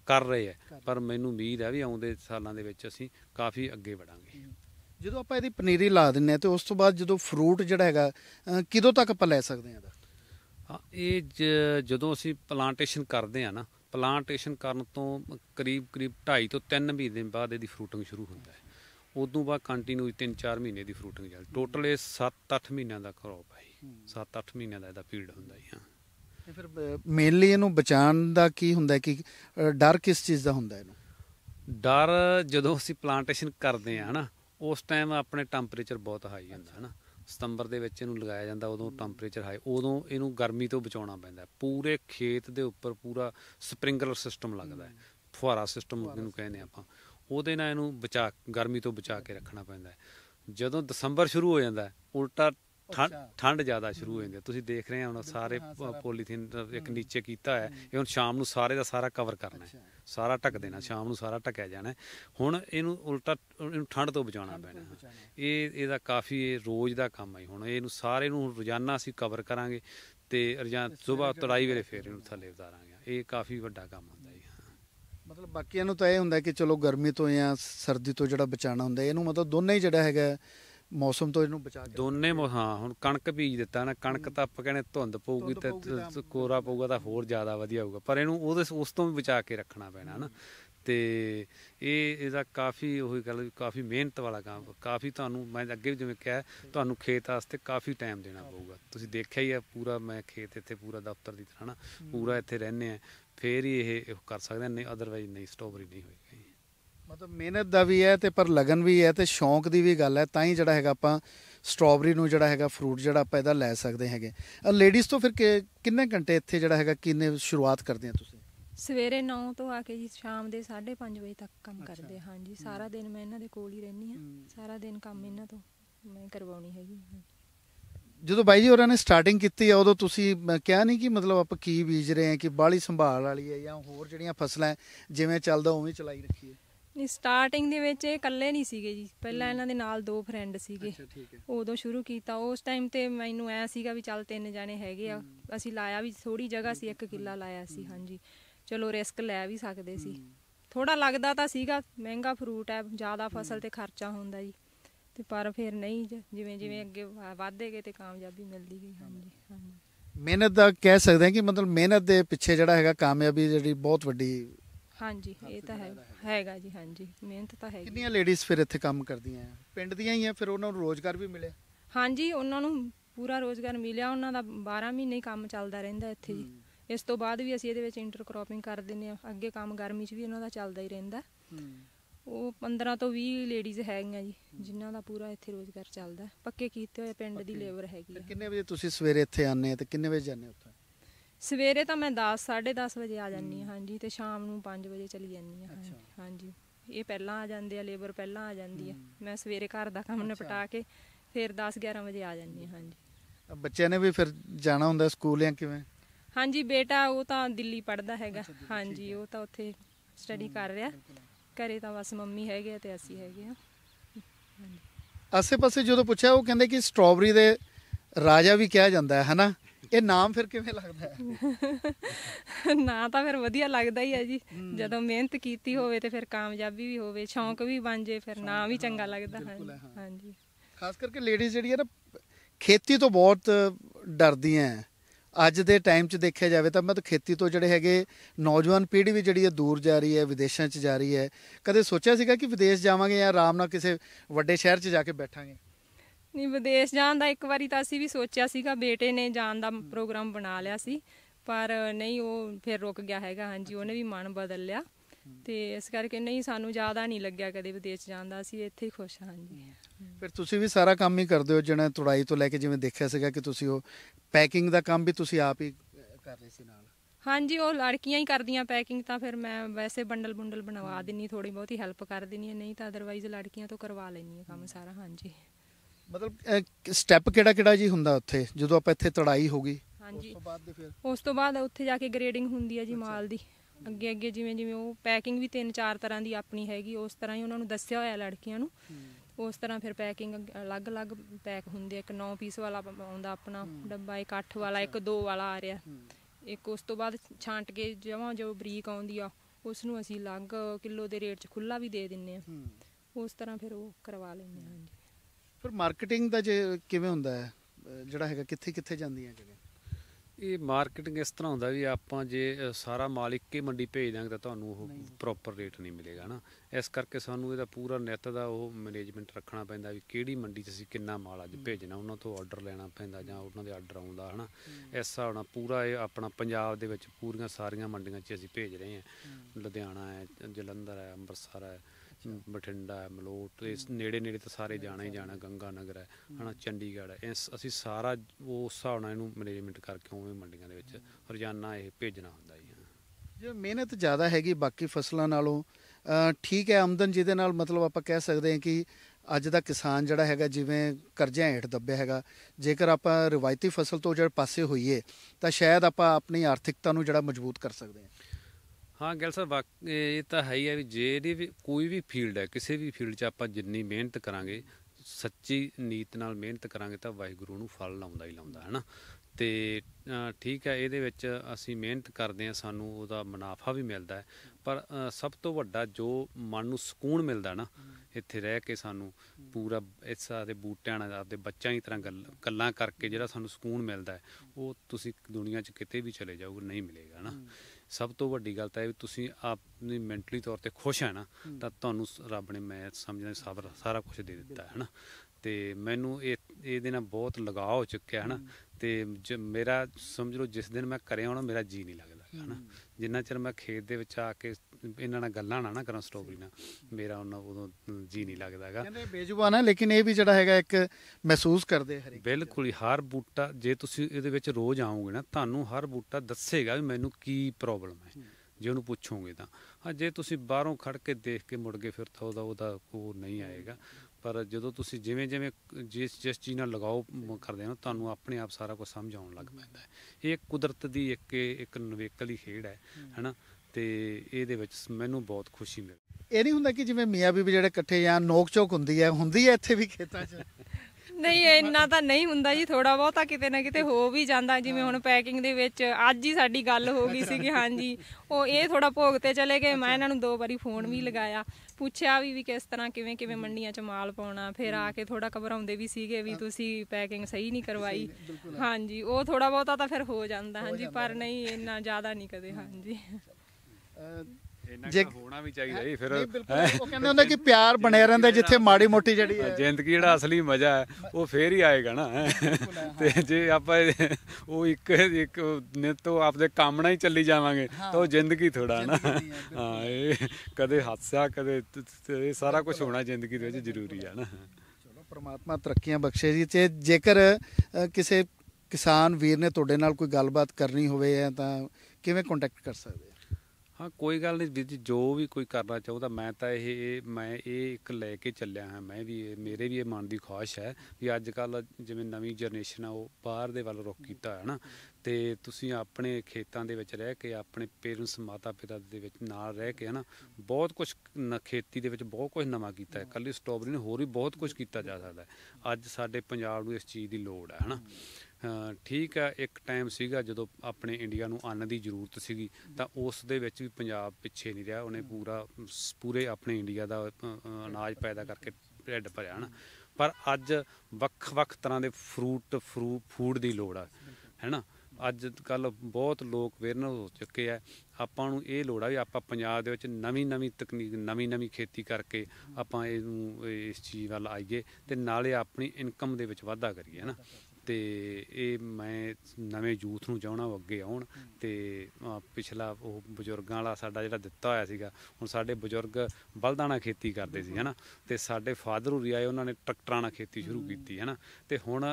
[SPEAKER 3] ਕਰ ਰਹੇ ਹੈ ਪਰ ਮੈਨੂੰ ਉਮੀਦ ਹੈ ਵੀ ਆਉਂਦੇ ਸਾਲਾਂ ਦੇ ਵਿੱਚ ਅਸੀਂ ਕਾਫੀ ਅੱਗੇ ਵੜਾਂਗੇ
[SPEAKER 1] ਜਦੋਂ ਆਪਾਂ ਇਹਦੀ ਪਨੀਰੀ ਲਾ ਦਿੰਨੇ ਆ ਤੇ ਉਸ ਤੋਂ ਬਾਅਦ ਜਦੋਂ ਫਰੂਟ ਜਿਹੜਾ ਹੈਗਾ ਕਿਦੋਂ ਤੱਕ ਆਪਾਂ ਲੈ ਸਕਦੇ ਆ ਇਹਦਾ
[SPEAKER 3] ਇਹ ਜਦੋਂ ਅਸੀਂ ਪਲਾਂਟੇਸ਼ਨ ਕਰਦੇ ਆ ਨਾ ਪਲਾਂਟੇਸ਼ਨ ਕਰਨ ਤੋਂ ਕਰੀਬ ਕਰੀਬ 2.5 ਤੋਂ 3 ਮਹੀਨੇ ਬਾਅਦ ਇਹਦੀ ਫਰੂਟਿੰਗ ਸ਼ੁਰੂ ਹੁੰਦਾ ਹੈ ਉਦੋਂ ਬਾਅਦ ਕੰਟੀਨਿਊ 3-4 ਮਹੀਨੇ ਦੀ ਫਰੂਟਿੰਗ ਚੱਲ ਟੋਟਲ ਇਹ 7-8 ਮਹੀਨਿਆਂ ਦਾ ਕਰੋਪ ਹੈ 7-8 ਮਹੀਨਿਆਂ ਦਾ ਇਹਦਾ ਪੀਰੀਅਡ ਹੁੰਦਾ ਹੈ ਹਾਂ
[SPEAKER 1] ਤੇ ਫਿਰ ਮੇਨਲੀ ਇਹਨੂੰ ਬਚਾਉਣ ਦਾ ਕੀ ਹੁੰਦਾ ਕਿ ਡਰ ਕਿਸ ਚੀਜ਼ ਦਾ ਹੁੰਦਾ ਇਹਨੂੰ
[SPEAKER 3] ਡਰ ਜਦੋਂ ਅਸੀਂ ਪਲਾਂਟੇਸ਼ਨ ਕਰਦੇ ਆ ਹਨਾ ਉਸ ਟਾਈਮ ਆਪਣੇ ਟੈਂਪਰੇਚਰ ਬਹੁਤ ਹਾਈ ਹੁੰਦਾ ਹਨਾ ਸਤੰਬਰ ਦੇ ਵਿੱਚ ਇਹਨੂੰ ਲਗਾਇਆ ਜਾਂਦਾ ਉਦੋਂ ਟੈਂਪਰੇਚਰ ਹਾਈ ਉਦੋਂ ਇਹਨੂੰ ਗਰਮੀ ਤੋਂ ਬਚਾਉਣਾ ਪੈਂਦਾ ਪੂਰੇ ਖੇਤ ਦੇ ਉੱਪਰ ਪੂਰਾ ਸਪ੍ਰਿੰਕਲਰ ਸਿਸਟਮ ਲੱਗਦਾ ਹੈ ਫੁਹਾਰਾ ਸਿਸਟਮ ਜਿਹਨੂੰ ਕਹਿੰਦੇ ਆਪਾਂ ਉਹਦੇ ਨਾਲ ਇਹਨੂੰ ਬਚਾ ਗਰਮੀ ਤੋਂ ਬਚਾ ਕੇ ਰੱਖਣਾ ਪੈਂਦਾ ਜਦੋਂ ਦਸੰਬਰ ਸ਼ੁਰੂ ਹੋ ਜਾਂਦਾ ਉਲਟਾ ਠੰਡ ਠੰਡ ਜ਼ਿਆਦਾ ਸ਼ੁਰੂ ਹੋ ਜਾਂਦੀ ਹੈ ਤੁਸੀਂ ਦੇਖ ਰਹੇ ਹੋ ਹੁਣ ਸਾਰੇ ਪੋਲੀਥੀਨ ਇੱਕ ਨੀਚੇ ਕੀਤਾ ਹੈ ਇਹ ਹੁਣ ਸ਼ਾਮ ਨੂੰ ਸਾਰੇ ਦਾ ਸਾਰਾ ਕਵਰ ਕਰਨਾ ਹੈ ਸਾਰਾ ਢੱਕ ਦੇਣਾ ਸ਼ਾਮ ਨੂੰ ਸਾਰਾ ਢੱਕਿਆ ਜਾਣਾ ਹੁਣ ਇਹਨੂੰ ਉਲਟਾ ਇਹਨੂੰ ਠੰਡ ਤੋਂ ਬਚਾਉਣਾ ਪੈਣਾ ਇਹ ਇਹਦਾ ਕਾਫੀ ਰੋਜ਼ ਦਾ ਕੰਮ ਹੈ ਹੁਣ ਇਹਨੂੰ ਸਾਰੇ ਨੂੰ ਰੋਜ਼ਾਨਾ ਅਸੀਂ ਕਵਰ ਕਰਾਂਗੇ ਤੇ ਰੋਜ਼ਾਨਾ ਸਵੇਰ ਤੜਾਈ ਵੇਲੇ ਫੇਰ ਇਹਨੂੰ ਥੱਲੇ ਉਤਾਰਾਂਗੇ ਇਹ ਕਾਫੀ ਵੱਡਾ ਕੰਮ ਹੁੰਦਾ ਹੈ
[SPEAKER 1] ਮਤਲਬ ਬਾਕੀਆਂ ਨੂੰ ਤਾਂ ਇਹ ਹੁੰਦਾ ਕਿ ਚਲੋ ਗਰਮੀ ਤੋਂ ਜਾਂ ਸਰਦੀ ਤੋਂ ਜਿਹੜਾ ਬਚਾਉਣਾ ਹੁੰਦਾ ਇਹਨੂੰ ਮਤਲਬ ਦੋਨੇ ਹੀ ਜਿਹੜਾ ਹੈਗਾ ਮੌਸਮ ਤੋਂ ਇਹਨੂੰ ਬਚਾ
[SPEAKER 3] ਕੇ ਦੋਨੇ ਹਾਂ ਹੁਣ ਕਣਕ ਬੀਜ ਦਿੱਤਾ ਨਾ ਕਣਕ ਤਾਂ ਆਪਾਂ ਕਹਿੰਦੇ ਧੁੰਦ ਪਊਗੀ ਤੇ ਕੋਰਾ ਪਊਗਾ ਤਾਂ ਹੋਰ ਜ਼ਿਆਦਾ ਵਧੀਆ ਹੋਊਗਾ ਪਰ ਇਹਨੂੰ ਉਹਦੇ ਉਸ ਤੋਂ ਵੀ ਬਚਾ ਕੇ ਰੱਖਣਾ ਪੈਣਾ ਹਨਾ ਤੇ ਇਹ ਇਹਦਾ ਕਾਫੀ ਉਹੀ ਗੱਲ ਕਾਫੀ ਮਿਹਨਤ ਵਾਲਾ ਕੰਮ ਕਾਫੀ ਤੁਹਾਨੂੰ ਮੈਂ ਅੱਗੇ ਵੀ ਜਿਵੇਂ ਕਿਹਾ ਤੁਹਾਨੂੰ ਖੇਤ ਵਾਸਤੇ ਕਾਫੀ ਟਾਈਮ ਦੇਣਾ ਪਊਗਾ ਤੁਸੀਂ ਦੇਖਿਆ ਹੀ ਆ ਪੂਰਾ ਮੈਂ ਖੇਤ ਇੱਥੇ ਪੂਰਾ ਦਫ਼ਤਰ ਦੀ ਤਰ੍ਹਾਂ ਨਾ ਪੂਰਾ ਇੱਥੇ ਰਹਿੰਦੇ ਆ ਫੇਰ ਹੀ ਇਹ ਕਰ ਸਕਦੇ ਨੇ ਨਹੀਂ ਅਦਰਵਾਈਜ਼ ਨਹੀਂ ਸਟ੍ਰੋਬਰੀ ਨਹੀਂ ਹੋਏਗੀ
[SPEAKER 1] ਮਤਲਬ ਮਿਹਨਤ ਦਾ ਵੀ ਹੈ ਤੇ ਪਰ ਲਗਨ ਵੀ ਹੈ ਤੇ ਸ਼ੌਂਕ ਦੀ ਵੀ ਗੱਲ ਹੈ ਤਾਂ ਹੀ ਜਿਹੜਾ ਹੈਗਾ ਆਪਾਂ ਸਟ੍ਰਾਬਰੀ ਨੂੰ ਜਿਹੜਾ ਹੈਗਾ ਫਰੂਟ ਜਿਹੜਾ ਆਪਾਂ ਇਹਦਾ ਲੈ ਸਕਦੇ ਹੈਗੇ ਆ ਲੇਡੀਜ਼ ਤੋਂ ਫਿਰ ਕਿੰਨੇ ਘੰਟੇ ਇੱਥੇ ਜਿਹੜਾ ਹੈਗਾ ਕਿੰਨੇ ਸ਼ੁਰੂਆਤ ਕਰਦੇ ਆ ਤੁਸੀਂ
[SPEAKER 2] ਸਵੇਰੇ 9 ਤੋਂ ਆ ਕੇ ਜੀ ਸ਼ਾਮ ਦੇ 5:30 ਵਜੇ ਤੱਕ ਕੰਮ ਕਰਦੇ ਹਾਂ ਜੀ ਸਾਰਾ ਦਿਨ ਮੈਂ ਇਹਨਾਂ ਦੇ ਕੋਲ ਹੀ ਰਹਿੰਦੀ ਹਾਂ ਸਾਰਾ ਦਿਨ ਕੰਮ ਇਹਨਾਂ ਤੋਂ ਮੈਂ ਕਰਵਾਉਣੀ ਹੈਗੀ
[SPEAKER 1] ਜਦੋਂ ਬਾਈ ਜੀ ਹੋਰਾਂ ਨੇ ਸਟਾਰਟਿੰਗ ਕੀਤੀ ਆ ਉਦੋਂ ਤੁਸੀਂ ਕਿਹਾ ਨਹੀਂ ਕਿ ਮਤਲਬ ਆਪਾਂ ਕੀ ਬੀਜ ਰਹੇ ਆ ਕਿ ਬਾਲੀ ਸੰਭਾਲ ਵਾਲੀ ਹੈ ਜਾਂ ਹੋਰ ਜਿਹੜੀਆਂ ਫਸਲਾਂ ਜਿਵੇਂ ਚੱਲਦਾ ਉਵੇਂ ਚਲਾਈ ਰੱਖੀਏ
[SPEAKER 2] ਨਹੀਂ ਸਟਾਰਟਿੰਗ ਦੇ ਵਿੱਚ ਇਹ ਇਕੱਲੇ ਨਹੀਂ ਸੀਗੇ ਜੀ ਪਹਿਲਾਂ ਇਹਨਾਂ ਦੇ ਨਾਲ ਦੋ ਫਰੈਂਡ ਸੀਗੇ ਅੱਛਾ ਠੀਕ ਹੈ ਉਦੋਂ ਸ਼ੁਰੂ ਕੀਤਾ ਉਸ ਟਾਈਮ ਤੇ ਮੈਨੂੰ ਐ ਸੀਗਾ ਵੀ ਚੱਲ ਤਿੰਨ ਜਾਣੇ ਹੈਗੇ ਆ ਅਸੀਂ ਲਾਇਆ ਵੀ ਥੋੜੀ ਜਗ੍ਹਾ ਸੀ ਇੱਕ ਕਿੱਲਾ ਲਾਇਆ ਸੀ ਹਾਂਜੀ ਚਲੋ ਰਿਸਕ ਲੈ ਵੀ ਸਕਦੇ ਸੀ ਥੋੜਾ ਲੱਗਦਾ ਤਾਂ ਸੀਗਾ ਮਹਿੰਗਾ ਫਰੂਟ ਹੈ ਜ਼ਿਆਦਾ ਫਸਲ ਤੇ ਖਰਚਾ ਹੁੰਦਾ ਜੀ ਤੇ ਪਰ ਫਿਰ ਨਹੀਂ ਜਿਵੇਂ ਜਿਵੇਂ ਅੱਗੇ ਵਧਦੇ ਗਏ ਤੇ ਕਾਮਯਾਬੀ ਮਿਲਦੀ ਗਈ ਹਾਂਜੀ
[SPEAKER 1] ਹਾਂਜੀ ਮਿਹਨਤ ਦਾ ਕਹਿ ਸਕਦੇ ਹਾਂ ਕਿ ਮਤਲਬ ਮਿਹਨਤ ਦੇ ਪਿੱਛੇ ਜਿਹੜਾ ਹੈਗਾ ਕਾਮਯਾਬੀ ਜਿਹੜੀ ਬਹੁਤ ਵੱਡੀ
[SPEAKER 2] ਹਾਂਜੀ ਇਹ ਤਾਂ ਹੈ ਹੈਗਾ ਜੀ ਹਾਂਜੀ ਮਿਹਨਤ ਤਾਂ ਹੈਗੀ ਕਿੰਨੀਆਂ ਲੇਡੀਜ਼
[SPEAKER 1] ਫਿਰ ਇੱਥੇ ਕੰਮ ਕਰਦੀਆਂ ਆ ਪਿੰਡ ਦੀਆਂ ਹੀ ਆ ਫਿਰ ਉਹਨਾਂ ਨੂੰ ਰੋਜ਼ਗਾਰ ਵੀ ਮਿਲਿਆ
[SPEAKER 2] ਹਾਂਜੀ ਉਹਨਾਂ ਨੂੰ ਪੂਰਾ ਰੋਜ਼ਗਾਰ ਮਿਲਿਆ ਉਹਨਾਂ ਦਾ 12 ਮਹੀਨੇ ਹੀ ਕੰਮ ਚੱਲਦਾ ਰਹਿੰਦਾ ਇੱਥੇ ਜੀ ਇਸ ਤੋਂ ਬਾਅਦ ਵੀ ਅਸੀਂ ਇਹਦੇ ਵਿੱਚ ਇੰਟਰ ਕ੍ਰੋਪਿੰਗ ਕਰ ਦਿੰਨੇ ਆ ਅੱਗੇ ਕੰਮ ਗਰਮੀ 'ਚ ਵੀ ਉਹਨਾਂ ਦਾ ਚੱਲਦਾ ਹੀ ਰਹਿੰਦਾ ਉਹ 15 ਤੋਂ 20 ਲੇਡੀਜ਼ ਹੈਗੀਆਂ ਜੀ ਜਿਨ੍ਹਾਂ ਦਾ ਪੂਰਾ ਇੱਥੇ ਰੋਜ਼ਗਾਰ ਚੱਲਦਾ ਪੱਕੇ ਕੀਤੇ ਹੋਏ ਪਿੰਡ ਦੀ ਲੇਬਰ ਹੈਗੀ ਆ
[SPEAKER 1] ਕਿੰਨੇ ਵਜੇ ਤੁਸੀਂ ਸਵੇਰੇ ਇੱਥੇ ਆਨੇ ਤੇ ਕਿੰਨੇ ਵਜੇ ਜਾਂਦੇ ਉੱਥੇ
[SPEAKER 2] ਸਵੇਰੇ ਤਾਂ ਮੈਂ 10 10:30 ਵਜੇ ਆ ਜਾਂਦੀ ਹਾਂ ਹਾਂਜੀ ਤੇ ਸ਼ਾਮ ਨੂੰ 5 ਵਜੇ ਚਲੀ ਜਾਂਦੀ ਹਾਂ ਹਾਂਜੀ, ਇਹ ਪਹਿਲਾਂ ਆ ਜਾਂਦੇ ਆ ਲੇਬਰ ਪਹਿਲਾਂ ਆ ਜਾਂਦੀ ਆ ਮੈਂ ਸਵੇਰੇ ਘਰ ਦਾ ਕੰਮ ਨਿਪਟਾ ਕੇ ਫਿਰ 10 11 ਵਜੇ ਆ ਜਾਂਦੀ ਹਾਂ ਹਾਂਜੀ
[SPEAKER 1] ਬੱਚਿਆਂ ਨੇ ਵੀ ਫਿਰ ਜਾਣਾ ਹੁੰਦਾ ਸਕੂਲ ਜਾਂ ਕਿਵੇਂ
[SPEAKER 2] ਹਾਂਜੀ ਬੇਟਾ ਉਹ ਤਾਂ ਦਿੱਲੀ ਪੜਦਾ ਹੈਗਾ ਹਾਂਜੀ ਉਹ ਤਾਂ ਉੱਥੇ ਸਟੱਡੀ ਕਰ ਰਿਹਾ ਘਰੇ ਤਾਂ ਬਸ ਮੰਮੀ ਹੈਗੇ ਤੇ ਅਸੀਂ ਹੈਗੇ ਆ
[SPEAKER 1] ਆਸੇ-ਪਾਸੇ ਜਦੋਂ ਪੁੱਛਿਆ ਉਹ ਕਹਿੰਦੇ ਕਿ ਸਟ੍ਰਾਬਰੀ ਦੇ ਰਾਜਾ ਵੀ ਕਿਹਾ ਜਾਂਦਾ ਹੈ ਹਨਾ ਇਹ ਨਾਮ ਫਿਰ
[SPEAKER 2] ਕਿਵੇਂ ਲੱਗਦਾ ਹੈ [LAUGHS] ਨਾ ਤਾਂ ਫਿਰ ਵਧੀਆ ਲੱਗਦਾ ਹੀ ਹੈ ਜੀ ਜਦੋਂ ਮਿਹਨਤ ਕੀਤੀ ਹੋਵੇ ਤੇ ਫਿਰ ਕਾਮਯਾਬੀ ਵੀ ਹੋਵੇ ਸ਼ੌਂਕ ਵੀ ਬਣ ਜੇ ਫਿਰ ਨਾਮ ਵੀ ਚੰਗਾ ਲੱਗਦਾ ਹੈ ਹਾਂਜੀ ਖਾਸ ਕਰਕੇ ਲੇਡੀਜ਼ ਜਿਹੜੀ ਹੈ ਨਾ
[SPEAKER 1] ਖੇਤੀ ਤੋਂ ਬਹੁਤ ਡਰਦੀਆਂ ਅੱਜ ਦੇ ਟਾਈਮ 'ਚ ਦੇਖਿਆ ਜਾਵੇ ਤਾਂ ਮੈਂ ਤਾਂ ਖੇਤੀ ਤੋਂ ਜਿਹੜੇ ਹੈਗੇ ਨੌਜਵਾਨ ਪੀੜ੍ਹੀ ਵੀ ਜਿਹੜੀ ਹੈ ਦੂਰ ਜਾ ਰਹੀ ਹੈ ਵਿਦੇਸ਼ਾਂ 'ਚ ਜਾ ਰਹੀ ਹੈ ਕਦੇ ਸੋਚਿਆ ਸੀਗਾ ਕਿ ਵਿਦੇਸ਼ ਜਾਵਾਂਗੇ ਜਾਂ ਆਰਾਮ ਨਾਲ ਕਿਸੇ ਵੱਡੇ ਸ਼ਹਿਰ 'ਚ ਜਾ ਕੇ ਬੈਠਾਂਗੇ
[SPEAKER 2] ਨਹੀਂ ਵਿਦੇਸ਼ ਜਾਣ ਦਾ ਇੱਕ ਵਾਰੀ ਤਾਂ ਅਸੀਂ ਵੀ ਸੋਚਿਆ ਸੀਗਾ ਬੇਟੇ ਨੇ ਜਾਣ ਦਾ ਪ੍ਰੋਗਰਾਮ ਬਣਾ ਲਿਆ ਸੀ ਪਰ ਨਹੀਂ ਉਹ ਫਿਰ ਰੁਕ ਗਿਆ ਹੈਗਾ ਹਾਂਜੀ ਉਹਨੇ ਵੀ ਮਨ ਬਦਲ ਲਿਆ ਤੇ ਇਸ ਕਰਕੇ ਨਹੀਂ ਸਾਨੂੰ ਜ਼ਿਆਦਾ ਨਹੀਂ ਲੱਗਿਆ ਕਦੇ ਵਿਦੇਸ਼ ਜਾਣ ਦਾ ਅਸੀਂ ਇੱਥੇ ਹੀ ਖੁਸ਼ ਹਾਂ ਜੀ ਫਿਰ
[SPEAKER 1] ਤੁਸੀਂ ਵੀ ਸਾਰਾ ਕੰਮ ਹੀ ਕਰਦੇ ਹੋ ਜਿਹੜਾ ਤੁੜਾਈ ਤੋਂ ਲੈ ਕੇ ਜਿਵੇਂ ਦੇਖਿਆ ਸੀਗਾ ਕਿ ਤੁਸੀਂ ਉਹ ਪੈਕਿੰਗ ਦਾ ਕੰਮ ਵੀ ਤੁਸੀਂ ਆਪ ਹੀ
[SPEAKER 2] ਕਰ ਰਹੇ ਸੀ ਨਾਲ ਹਾਂਜੀ ਉਹ ਲੜਕੀਆਂ ਹੀ ਕਰਦੀਆਂ ਪੈਕਿੰਗ ਤਾਂ ਫਿਰ ਮੈਂ ਵੈਸੇ ਬੰਡਲ ਬੰਡਲ ਬਣਵਾ ਦਿੰਨੀ ਥੋੜੀ ਬਹੁਤੀ ਹੈਲਪ ਕਰ ਦਿੰਨੀ ਨਹੀਂ ਤਾਂ ਅਦਰਵਾਈਜ਼ ਲੜਕੀਆਂ ਤੋਂ ਕਰਵਾ ਲੈਣੀ ਹੈ ਕੰਮ ਸਾਰਾ ਹਾਂਜੀ ਮਤਲਬ
[SPEAKER 1] ਸਟੈਪ ਕਿਹੜਾ ਕਿਹੜਾ ਜੀ ਹੁੰਦਾ ਉੱਥੇ ਜਦੋਂ ਆਪਾਂ ਇੱਥੇ ਤੜਾਈ ਹੋ ਗਈ
[SPEAKER 2] ਹਾਂਜੀ ਉਸ ਤੋਂ ਬਾਅਦ ਫਿਰ ਉਸ ਤੋਂ ਬਾਅਦ ਉੱਥੇ ਜਾ ਕੇ ਗ੍ਰੇਡਿੰਗ ਹੁੰਦੀ ਹੈ ਜੀ ਮਾਲ ਦੀ ਅੱਗੇ ਅੱਗੇ ਜਿਵੇਂ ਜਿਵੇਂ ਉਹ ਪੈਕਿੰਗ ਵੀ ਤਿੰਨ ਚਾਰ ਤਰ੍ਹਾਂ ਦੀ ਆਪਣੀ ਹੈਗੀ ਉਸ ਤਰ੍ਹਾਂ ਹੀ ਉਹਨਾਂ ਨੂੰ ਦੱਸਿਆ ਹੋਇਆ ਲੜਕੀਆਂ ਨੂੰ ਉਸ ਤਰ੍ਹਾਂ ਫਿਰ ਪੈਕਿੰਗ ਅਲੱਗ-ਅਲੱਗ ਪੈਕ ਹੁੰਦੇ ਇੱਕ 9 ਪੀਸ ਵਾਲਾ ਆਉਂਦਾ ਆਪਣਾ ਡੱਬਾ ਇੱਕ 8 ਵਾਲਾ ਇੱਕ 2 ਵਾਲਾ ਆ ਰਿਹਾ ਇੱਕ ਉਸ ਤੋਂ ਬਾਅਦ ਛਾਂਟ ਕੇ ਜਮਾਂ ਜੋ ਬਰੀਕ ਆਉਂਦੀ ਆ ਉਸ ਨੂੰ ਅਸੀਂ ਅਲੱਗ ਕਿਲੋ ਦੇ ਰੇਟ 'ਚ ਖੁੱਲਾ ਵੀ ਦੇ ਦਿੰਨੇ ਆ ਉਸ ਤਰ੍ਹਾਂ ਫਿਰ ਉਹ ਕਰਵਾ ਲੈਂਦੇ ਹਾਂ ਜੀ ਫਿਰ
[SPEAKER 1] ਮਾਰਕੀਟਿੰਗ ਦਾ ਜੇ ਕਿਵੇਂ ਹੁੰਦਾ ਹੈ ਜਿਹੜਾ ਹੈਗਾ ਕਿੱਥੇ ਕਿੱਥੇ ਜਾਂਦੀਆਂ ਜਗ੍ਹਾ
[SPEAKER 3] ਇਹ ਮਾਰਕੀਟਿੰਗ ਇਸ ਤਰ੍ਹਾਂ ਹੁੰਦਾ ਵੀ ਆਪਾਂ ਜੇ ਸਾਰਾ ਮਾਲ ਇੱਕੇ ਮੰਡੀ ਭੇਜ ਦਾਂਗੇ ਤਾਂ ਤੁਹਾਨੂੰ ਉਹ ਪ੍ਰੋਪਰ ਰੇਟ ਨਹੀਂ ਮਿਲੇਗਾ ਹਨਾ ਇਸ ਕਰਕੇ ਸਾਨੂੰ ਇਹਦਾ ਪੂਰਾ ਨੈਟ ਦਾ ਉਹ ਮੈਨੇਜਮੈਂਟ ਰੱਖਣਾ ਪੈਂਦਾ ਵੀ ਕਿਹੜੀ ਮੰਡੀ 'ਚ ਅਸੀਂ ਕਿੰਨਾ ਮਾਲ ਅੱਜ ਭੇਜਣਾ ਉਹਨਾਂ ਤੋਂ ਆਰਡਰ ਲੈਣਾ ਪੈਂਦਾ ਜਾਂ ਉਹਨਾਂ ਦੇ ਆਰਡਰ ਆਉਂਦਾ ਹਨਾ ਇਸ ਹਿਸਾਬ ਨਾਲ ਪੂਰਾ ਇਹ ਆਪਣਾ ਪੰਜਾਬ ਦੇ ਵਿੱਚ ਪੂਰੀਆਂ ਸਾਰੀਆਂ ਮੰਡੀਆਂ 'ਚ ਅਸੀਂ ਭੇਜ ਰਹੇ ਹਾਂ ਲੁਧਿਆਣਾ ਹੈ ਜਲੰਧਰ ਹੈ ਅੰਮ੍ਰਿਤਸਰ ਹੈ ਬਠਿੰਡਾ ਮਲੋਟ ਤੇ ਨੇੜੇ ਨੇੜੇ ਤਾਂ ਸਾਰੇ ਜਾਣਾ ਹੀ ਜਾਣਾ ਗੰਗਾ ਨਗਰ ਹੈ ਹਨਾ ਚੰਡੀਗੜ੍ਹ ਹੈ ਇਸ ਅਸੀਂ ਸਾਰਾ ਉਹ ਹਿਸਾਬ ਨਾਲ ਇਹਨੂੰ ਮੈਨੇਜਮੈਂਟ ਕਰਕੇ ਉਵੇਂ ਮੰਡੀਆਂ ਦੇ ਵਿੱਚ ਰੋਜ਼ਾਨਾ ਇਹ ਭੇਜਣਾ ਹੁੰਦਾ ਜੀ
[SPEAKER 1] ਜੇ ਮਿਹਨਤ ਜ਼ਿਆਦਾ ਹੈਗੀ ਬਾਕੀ ਫਸਲਾਂ ਨਾਲੋਂ ਠੀਕ ਹੈ ਆਮਦਨ ਜਿਹਦੇ ਨਾਲ ਮਤਲਬ ਆਪਾਂ ਕਹਿ ਸਕਦੇ ਹਾਂ ਕਿ ਅੱਜ ਦਾ ਕਿਸਾਨ ਜਿਹੜਾ ਹੈਗਾ ਜਿਵੇਂ ਕਰਜ਼ੇ ਹੇਠ ਦੱਬਿਆ ਹੈਗਾ ਜੇਕਰ ਆਪਾਂ ਰਵਾਇਤੀ ਫਸਲ ਤੋਂ ਜਿਹੜਾ ਪਾਸੇ ਹੋਈਏ ਤਾਂ ਸ਼ਾਇਦ ਆਪਾਂ ਆਪਣੀ ਆਰਥਿਕਤਾ ਨੂੰ ਜਿਹੜਾ ਮਜ਼ਬੂਤ ਕਰ ਸਕਦੇ ਹਾਂ
[SPEAKER 3] ਹਾਂ ਗੱਲ ਸਰ ਇਹ ਤਾਂ ਹੈ ਹੀ ਹੈ ਵੀ ਜਿਹੜੀ ਵੀ ਕੋਈ ਵੀ ਫੀਲਡ ਹੈ ਕਿਸੇ ਵੀ ਫੀਲਡ 'ਚ ਆਪਾਂ ਜਿੰਨੀ ਮਿਹਨਤ ਕਰਾਂਗੇ ਸੱਚੀ ਨੀਤ ਨਾਲ ਮਿਹਨਤ ਕਰਾਂਗੇ ਤਾਂ ਵਾਹਿਗੁਰੂ ਨੂੰ ਫਲ ਲਾਉਂਦਾ ਹੀ ਲਾਉਂਦਾ ਹੈ ਨਾ ਤੇ ਠੀਕ ਹੈ ਇਹਦੇ ਵਿੱਚ ਅਸੀਂ ਮਿਹਨਤ ਕਰਦੇ ਆ ਸਾਨੂੰ ਉਹਦਾ ਮੁਨਾਫਾ ਵੀ ਮਿਲਦਾ ਹੈ ਪਰ ਸਭ ਤੋਂ ਵੱਡਾ ਜੋ ਮਨ ਨੂੰ ਸਕੂਨ ਮਿਲਦਾ ਨਾ ਇੱਥੇ ਰਹਿ ਕੇ ਸਾਨੂੰ ਪੂਰਾ ਇਸ ਦੇ ਬੂਟਿਆਂ ਨਾਲ ਆਪਦੇ ਬੱਚਿਆਂ ਦੀ ਤਰ੍ਹਾਂ ਗੱਲਾਂ ਕਰਕੇ ਜਿਹੜਾ ਸਾਨੂੰ ਸਕੂਨ ਮਿਲਦਾ ਹੈ ਉਹ ਤੁਸੀਂ ਦੁਨੀਆ 'ਚ ਕਿਤੇ ਵੀ ਚਲੇ ਜਾਓਗੇ ਨਹੀਂ ਮਿਲੇਗਾ ਨਾ ਸਭ ਤੋਂ ਵੱਡੀ ਗੱਲ ਤਾਂ ਇਹ ਵੀ ਤੁਸੀਂ ਆਪਣੀ ਮੈਂਟਲੀ ਤੌਰ ਤੇ ਖੁਸ਼ ਹੈ ਨਾ ਤਾਂ ਤੁਹਾਨੂੰ ਰੱਬ ਨੇ ਮੈਂ ਸਮਝਦਾ ਸਭ ਸਾਰਾ ਕੁਝ ਦੇ ਦਿੱਤਾ ਹੈ ਨਾ ਤੇ ਮੈਨੂੰ ਇਹ ਇਹਦੇ ਨਾਲ ਬਹੁਤ ਲਗਾਅ ਹੋ ਚੁੱਕਿਆ ਹੈ ਨਾ ਤੇ ਮੇਰਾ ਸਮਝ ਲਓ ਜਿਸ ਦਿਨ ਮੈਂ ਕਰਿਆ ਆਉਣਾ ਮੇਰਾ ਜੀ ਨਹੀਂ ਲੱਗਦਾ ਹੈ ਨਾ ਜਿੰਨਾ ਚਿਰ ਮੈਂ ਖੇਤ ਦੇ ਵਿੱਚ ਆ ਕੇ ਇਹਨਾਂ ਨਾਲ ਗੱਲਾਂ ਨਾ ਨਾ ਕਰਾਂ ਸਟੋਰੀ ਨਾਲ ਮੇਰਾ ਉਹਨਾਂ ਉਦੋਂ ਜੀ ਨਹੀਂ ਲੱਗਦਾਗਾ ਕਹਿੰਦੇ
[SPEAKER 1] ਬੇਜ਼ੁਬਾਨ ਹੈ ਲੇਕਿਨ ਇਹ ਵੀ ਜਿਹੜਾ ਹੈਗਾ ਇੱਕ ਮਹਿਸੂਸ ਕਰਦੇ ਹਰੇ
[SPEAKER 3] ਬਿਲਕੁਲ ਹਰ ਬੂਟਾ ਜੇ ਤੁਸੀਂ ਇਹਦੇ ਵਿੱਚ ਰੋਜ਼ ਆਉਂਗੇ ਨਾ ਤੁਹਾਨੂੰ ਹਰ ਬੂਟਾ ਦੱਸੇਗਾ ਵੀ ਮੈਨੂੰ ਕੀ ਪ੍ਰੋਬਲਮ ਹੈ ਜੇ ਉਹਨੂੰ ਪੁੱਛੋਗੇ ਤਾਂ ਹਾਂ ਜੇ ਤੁਸੀਂ ਬਾਹਰੋਂ ਖੜ ਕੇ ਦੇਖ ਕੇ ਮੁੜ ਕੇ ਫਿਰ ਤਾਂ ਉਹਦਾ ਉਹਦਾ ਉਹ ਨਹੀਂ ਆਏਗਾ ਪਰ ਜਦੋਂ ਤੁਸੀਂ ਜਿਵੇਂ ਜਿਵੇਂ ਜਿਸ ਜਿਸ ਚੀਜ਼ ਨਾਲ ਲਗਾਓ ਕਰਦੇ ਹੋ ਤੁਹਾਨੂੰ ਆਪਣੇ ਆਪ ਸਾਰਾ ਕੁਝ ਸਮਝ ਆਉਣ ਲੱਗ ਪੈਂਦਾ ਹੈ ਇਹ ਕੁਦਰਤ ਦੀ ਇੱਕ ਇੱਕ ਨਵੇਕਲੀ ਖੇਡ ਹੈ ਹੈਨਾ ਤੇ ਇਹਦੇ ਵਿੱਚ ਮੈਨੂੰ ਬਹੁਤ ਖੁਸ਼ੀ ਮਿਲੀ
[SPEAKER 1] ਇਹ ਨਹੀਂ ਹੁੰਦਾ ਕਿ ਜਿਵੇਂ ਮੀਆਂ ਬੀਬੀ ਜਿਹੜੇ ਇਕੱਠੇ ਜਾਂ ਨੋਕ ਚੋਕ ਹੁੰਦੀ ਹੈ ਹੁੰਦੀ ਹੈ ਇੱਥੇ ਵੀ ਖੇਤਾਂ 'ਚ
[SPEAKER 2] ਨਹੀਂ ਇੰਨਾ ਤਾਂ ਨਹੀਂ ਹੁੰਦਾ ਜੀ ਥੋੜਾ ਬਹੁਤਾ ਕਿਤੇ ਨਾ ਕਿਤੇ ਹੋ ਵੀ ਜਾਂਦਾ ਜਿਵੇਂ ਹੁਣ ਪੈਕਿੰਗ ਦੇ ਵਿੱਚ ਅੱਜ ਹੀ ਸਾਡੀ ਗੱਲ ਹੋ ਗਈ ਸੀ ਕਿ ਹਾਂਜੀ ਉਹ ਇਹ ਥੋੜਾ ਭੋਗ ਤੇ ਚਲੇ ਗਏ ਮੈਂ ਇਹਨਾਂ ਨੂੰ ਦੋ ਵਾਰੀ ਫੋਨ ਵੀ ਲਗਾਇਆ ਪੁੱਛਿਆ ਵੀ ਵੀ ਕਿਸ ਤਰ੍ਹਾਂ ਕਿਵੇਂ ਕਿਵੇਂ ਮੰਡੀਆਂ 'ਚ ਮਾਲ ਪਾਉਣਾ ਫਿਰ ਆ ਕੇ ਥੋੜਾ ਘਬਰਾਉਂਦੇ ਵੀ ਸੀਗੇ ਵੀ ਤੁਸੀਂ ਪੈਕਿੰਗ ਸਹੀ ਨਹੀਂ ਕਰਵਾਈ ਹਾਂਜੀ ਉਹ ਥੋੜਾ ਬਹੁਤਾ ਤਾਂ ਫਿਰ ਹੋ ਜਾਂਦਾ ਹਾਂਜੀ ਪਰ ਨਹੀਂ ਇੰਨਾ ਜ਼ਿਆਦਾ ਨਹੀਂ ਕਦੇ ਹਾਂਜੀ
[SPEAKER 1] ਜੇ
[SPEAKER 3] ਹੋਣਾ ਵੀ ਚਾਹੀਦਾ ਇਹ ਫਿਰ ਬਿਲਕੁਲ ਉਹ ਕਹਿੰਦੇ ਹੁੰਦੇ ਕਿ
[SPEAKER 1] ਪਿਆਰ ਬਣਿਆ ਰਹਿੰਦਾ ਜਿੱਥੇ ਮਾੜੀ ਮੋਟੀ ਜਿਹੜੀ ਹੈ
[SPEAKER 3] ਜ਼ਿੰਦਗੀ ਜਿਹੜਾ ਅਸਲੀ ਮਜ਼ਾ ਹੈ ਉਹ ਫੇਰ ਹੀ ਆਏਗਾ ਨਾ ਤੇ ਜੇ ਆਪਾਂ ਉਹ ਇੱਕ ਇੱਕ ਨੇ ਤੋਂ ਆਪਦੇ ਕਾਮਣਾ ਹੀ ਚੱਲੀ ਜਾਵਾਂਗੇ ਤਾਂ ਉਹ ਜ਼ਿੰਦਗੀ ਥੋੜਾ ਨਾ ਹਾਂ ਇਹ ਕਦੇ ਹਾਦਸਾ ਕਦੇ ਇਹ ਸਾਰਾ ਕੁਝ ਹੋਣਾ ਜ਼ਿੰਦਗੀ ਦੇ ਵਿੱਚ ਜ਼ਰੂਰੀ ਹੈ ਨਾ
[SPEAKER 1] ਚਲੋ ਪ੍ਰਮਾਤਮਾ ਤਰੱਕੀਆਂ ਬਖਸ਼ੇ ਜੀ ਤੇ ਜੇਕਰ ਕਿਸੇ ਕਿਸਾਨ ਵੀਰ ਨੇ ਤੁਹਾਡੇ ਨਾਲ ਕੋਈ ਗੱਲਬਾਤ ਕਰਨੀ ਹੋਵੇ ਤਾਂ ਕਿਵੇਂ ਕੰਟੈਕਟ ਕਰ ਸਕਦੇ
[SPEAKER 3] ਹਾਂ ਕੋਈ ਗੱਲ ਨਹੀਂ ਵੀਰ ਜੀ ਜੋ ਵੀ ਕੋਈ ਕਰਨਾ ਚਾਹੁੰਦਾ ਮੈਂ ਤਾਂ ਇਹ ਮੈਂ ਇਹ ਇੱਕ ਲੈ ਕੇ ਚੱਲਿਆ ਹਾਂ ਮੈਂ ਵੀ ਇਹ- ਮੇਰੇ ਵੀ ਇਹ ਮਨ ਦੀ ਖੁਆਇਸ਼ ਹੈ ਵੀ ਅੱਜ ਕੱਲ ਜਿਵੇਂ ਨਵੀਂ ਜਨਰੇਸ਼ਨ ਆ ਉਹ ਬਾਹਰ ਦੇ ਵੱਲ ਰੁੱਖ ਕੀਤਾ ਹੈ ਨਾ ਤੇ ਤੁਸੀਂ ਆਪਣੇ ਖੇਤਾਂ ਦੇ ਵਿੱਚ ਰਹਿ ਕੇ ਆਪਣੇ ਪੇਰੈਂਟਸ ਮਾਤਾ ਪਿਤਾ ਦੇ ਵਿੱਚ ਨਾਲ ਰਹਿ ਕੇ ਹੈ ਨਾ ਬਹੁਤ ਕੁਝ ਖੇਤੀ ਦੇ ਵਿੱਚ ਬਹੁਤ ਕੁਝ ਨਵਾਂ ਕੀਤਾ ਹੈ ਕੱਲੀ ਸਟ੍ਰਾਬੇਰੀ ਨੇ ਹੋਰ ਵੀ ਬਹੁਤ ਕੁਝ ਕੀਤਾ ਜਾ ਸਕਦਾ ਹੈ ਅੱਜ ਸਾਡੇ ਪੰਜਾਬ ਨੂੰ ਇਸ ਚੀਜ਼ ਦੀ ਲੋੜ ਹੈ ਹੈ ਨਾ ਠੀਕ ਆ ਇੱਕ ਟਾਈਮ ਸੀਗਾ ਜਦੋਂ ਆਪਣੇ ਇੰਡੀਆ ਨੂੰ ਅੰਨ ਦੀ ਜ਼ਰੂਰਤ ਸੀਗੀ ਤਾਂ ਉਸ ਦੇ ਵਿੱਚ ਵੀ ਪੰਜਾਬ ਪਿੱਛੇ ਨਹੀਂ ਰਿਹਾ ਉਹਨੇ ਪੂਰਾ ਪੂਰੇ ਆਪਣੇ ਇੰਡੀਆ ਦਾ ਅਨਾਜ ਪੈਦਾ ਕਰਕੇ ਢਿੱਡ ਭਰਿਆ ਹਨ ਪਰ ਅੱਜ ਵੱਖ-ਵੱਖ ਤਰ੍ਹਾਂ ਦੇ ਫਰੂਟ ਫੂਡ ਦੀ ਲੋੜ ਆ ਹੈਨਾ ਅੱਜ ਕੱਲ ਬਹੁਤ ਲੋਕ ਅਵੇਅਰਨੈਸ ਹੋ ਚੁੱਕੇ ਆ ਆਪਾਂ ਨੂੰ ਇਹ ਲੋੜ ਆ ਵੀ ਆਪਾਂ ਪੰਜਾਬ ਦੇ ਵਿੱਚ ਨਵੀਂ-ਨਵੀਂ ਤਕਨੀਕ ਨਵੀਂ-ਨਵੀਂ ਖੇਤੀ ਕਰਕੇ ਆਪਾਂ ਇਹਨੂੰ ਇਸ ਚੀਜ਼ ਵੱਲ ਆਈਏ ਤੇ ਨਾਲੇ ਆਪਣੀ ਇਨਕਮ ਦੇ ਵਿੱਚ ਵਾਧਾ ਕਰੀਏ ਹੈਨਾ ਤੇ ਇਹ ਮੈਂ ਨਵੇਂ ਯੂਥ ਨੂੰ ਚਾਹਣਾ ਉਹ ਅੱਗੇ ਆਉਣ ਤੇ ਪਿਛਲਾ ਉਹ ਬਜ਼ੁਰਗਾਂ ਵਾਲਾ ਸਾਡਾ ਜਿਹੜਾ ਦਿੱਤਾ ਹੋਇਆ ਸੀਗਾ ਹੁਣ ਸਾਡੇ ਬਜ਼ੁਰਗ ਬਲਦਾਣਾ ਖੇਤੀ ਕਰਦੇ ਸੀ ਹਨਾ ਤੇ ਸਾਡੇ ਫਾਦਰ ਹੁਰੀ ਆਏ ਉਹਨਾਂ ਨੇ ਟਰੈਕਟਰਾਂ ਨਾਲ ਖੇਤੀ ਸ਼ੁਰੂ ਕੀਤੀ ਹਨਾ ਤੇ ਹੁਣ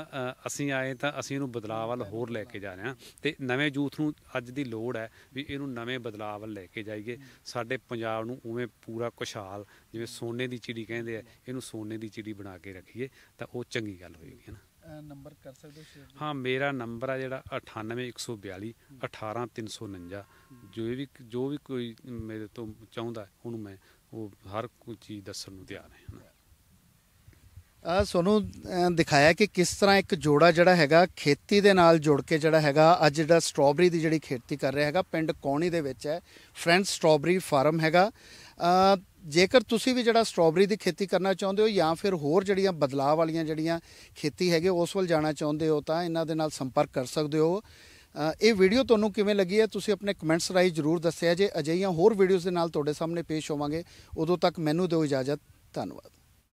[SPEAKER 3] ਅਸੀਂ ਆਏ ਤਾਂ ਅਸੀਂ ਇਹਨੂੰ ਬਦਲਾਅ ਵੱਲ ਹੋਰ ਲੈ ਕੇ ਜਾ ਰਹੇ ਹਾਂ ਤੇ ਨਵੇਂ ਯੂਥ ਨੂੰ ਅੱਜ ਦੀ ਲੋੜ ਹੈ ਵੀ ਇਹਨੂੰ ਨਵੇਂ ਬਦਲਾਅ ਵੱਲ ਲੈ ਕੇ ਜਾਈਏ ਸਾਡੇ ਪੰਜਾਬ ਨੂੰ ਉਵੇਂ ਪੂਰਾ ਖੁਸ਼ਹਾਲ ਜਿਵੇਂ ਸੋਨੇ ਦੀ ਚਿੜੀ ਕਹਿੰਦੇ ਆ ਇਹਨੂੰ ਸੋਨੇ ਦੀ ਚਿੜੀ ਬਣਾ ਕੇ ਰੱਖੀਏ ਤਾਂ ਉਹ ਚੰਗੀ ਗੱਲ ਹੋਏਗੀ ਹਨਾ
[SPEAKER 1] ਨੰਬਰ ਕਰ ਸਕਦੇ ਹੋ
[SPEAKER 3] ਹਾਂ ਮੇਰਾ ਨੰਬਰ ਆ ਜਿਹੜਾ 98142 18349 ਜੋ ਵੀ ਜੋ ਵੀ ਕੋਈ ਮੇਰੇ ਤੋਂ ਚਾਹੁੰਦਾ ਉਹਨੂੰ ਮੈਂ ਉਹ ਹਰ ਕੋਈ ਚੀਜ਼ ਦੱਸਣ ਨੂੰ ਤਿਆਰ ਹਾਂ
[SPEAKER 1] ਆ ਸੋਨੂੰ ਦਿਖਾਇਆ ਕਿ ਕਿਸ ਤਰ੍ਹਾਂ ਇੱਕ ਜੋੜਾ ਜਿਹੜਾ ਹੈਗਾ ਖੇਤੀ ਦੇ ਨਾਲ ਜੁੜ ਕੇ ਜਿਹੜਾ ਹੈਗਾ ਅੱਜ ਜਿਹੜਾ ਸਟ੍ਰਾਬੇਰੀ ਦੀ ਜਿਹੜੀ ਖੇਤੀ ਕਰ ਰਿਹਾ ਹੈਗਾ ਪਿੰਡ ਕੌਣੀ ਦੇ ਵਿੱਚ ਹੈ ਫਰੈਂਡ ਸਟ੍ਰਾਬੇਰੀ ਫਾਰਮ ਹੈਗਾ ਜੇਕਰ ਤੁਸੀਂ ਵੀ ਜਿਹੜਾ ਸਟ੍ਰਾਬੇਰੀ ਦੀ ਖੇਤੀ ਕਰਨਾ ਚਾਹੁੰਦੇ ਹੋ ਜਾਂ ਫਿਰ ਹੋਰ ਜਿਹੜੀਆਂ ਬਦਲਾਅ ਵਾਲੀਆਂ ਜਿਹੜੀਆਂ ਖੇਤੀ ਹੈਗੇ ਉਸ ਵੱਲ ਜਾਣਾ ਚਾਹੁੰਦੇ ਹੋ ਤਾਂ ਇਹਨਾਂ ਦੇ ਨਾਲ ਸੰਪਰਕ ਕਰ ਸਕਦੇ ਹੋ ਇਹ ਵੀਡੀਓ ਤੁਹਾਨੂੰ ਕਿਵੇਂ ਲੱਗੀ ਹੈ ਤੁਸੀਂ ਆਪਣੇ ਕਮੈਂਟਸ ਰਾਹੀਂ ਜਰੂਰ ਦੱਸਿਆ ਜੇ ਅਜਿਹੀਆਂ ਹੋਰ ਵੀਡੀਓਜ਼ ਦੇ ਨਾਲ ਤੁਹਾਡੇ ਸਾਹਮਣੇ ਪੇਸ਼ ਹੋਵਾਂਗੇ ਉਦੋਂ ਤੱਕ ਮੈਨੂੰ ਦਿਓ ਇਜਾਜ਼ਤ ਧੰਨਵਾਦ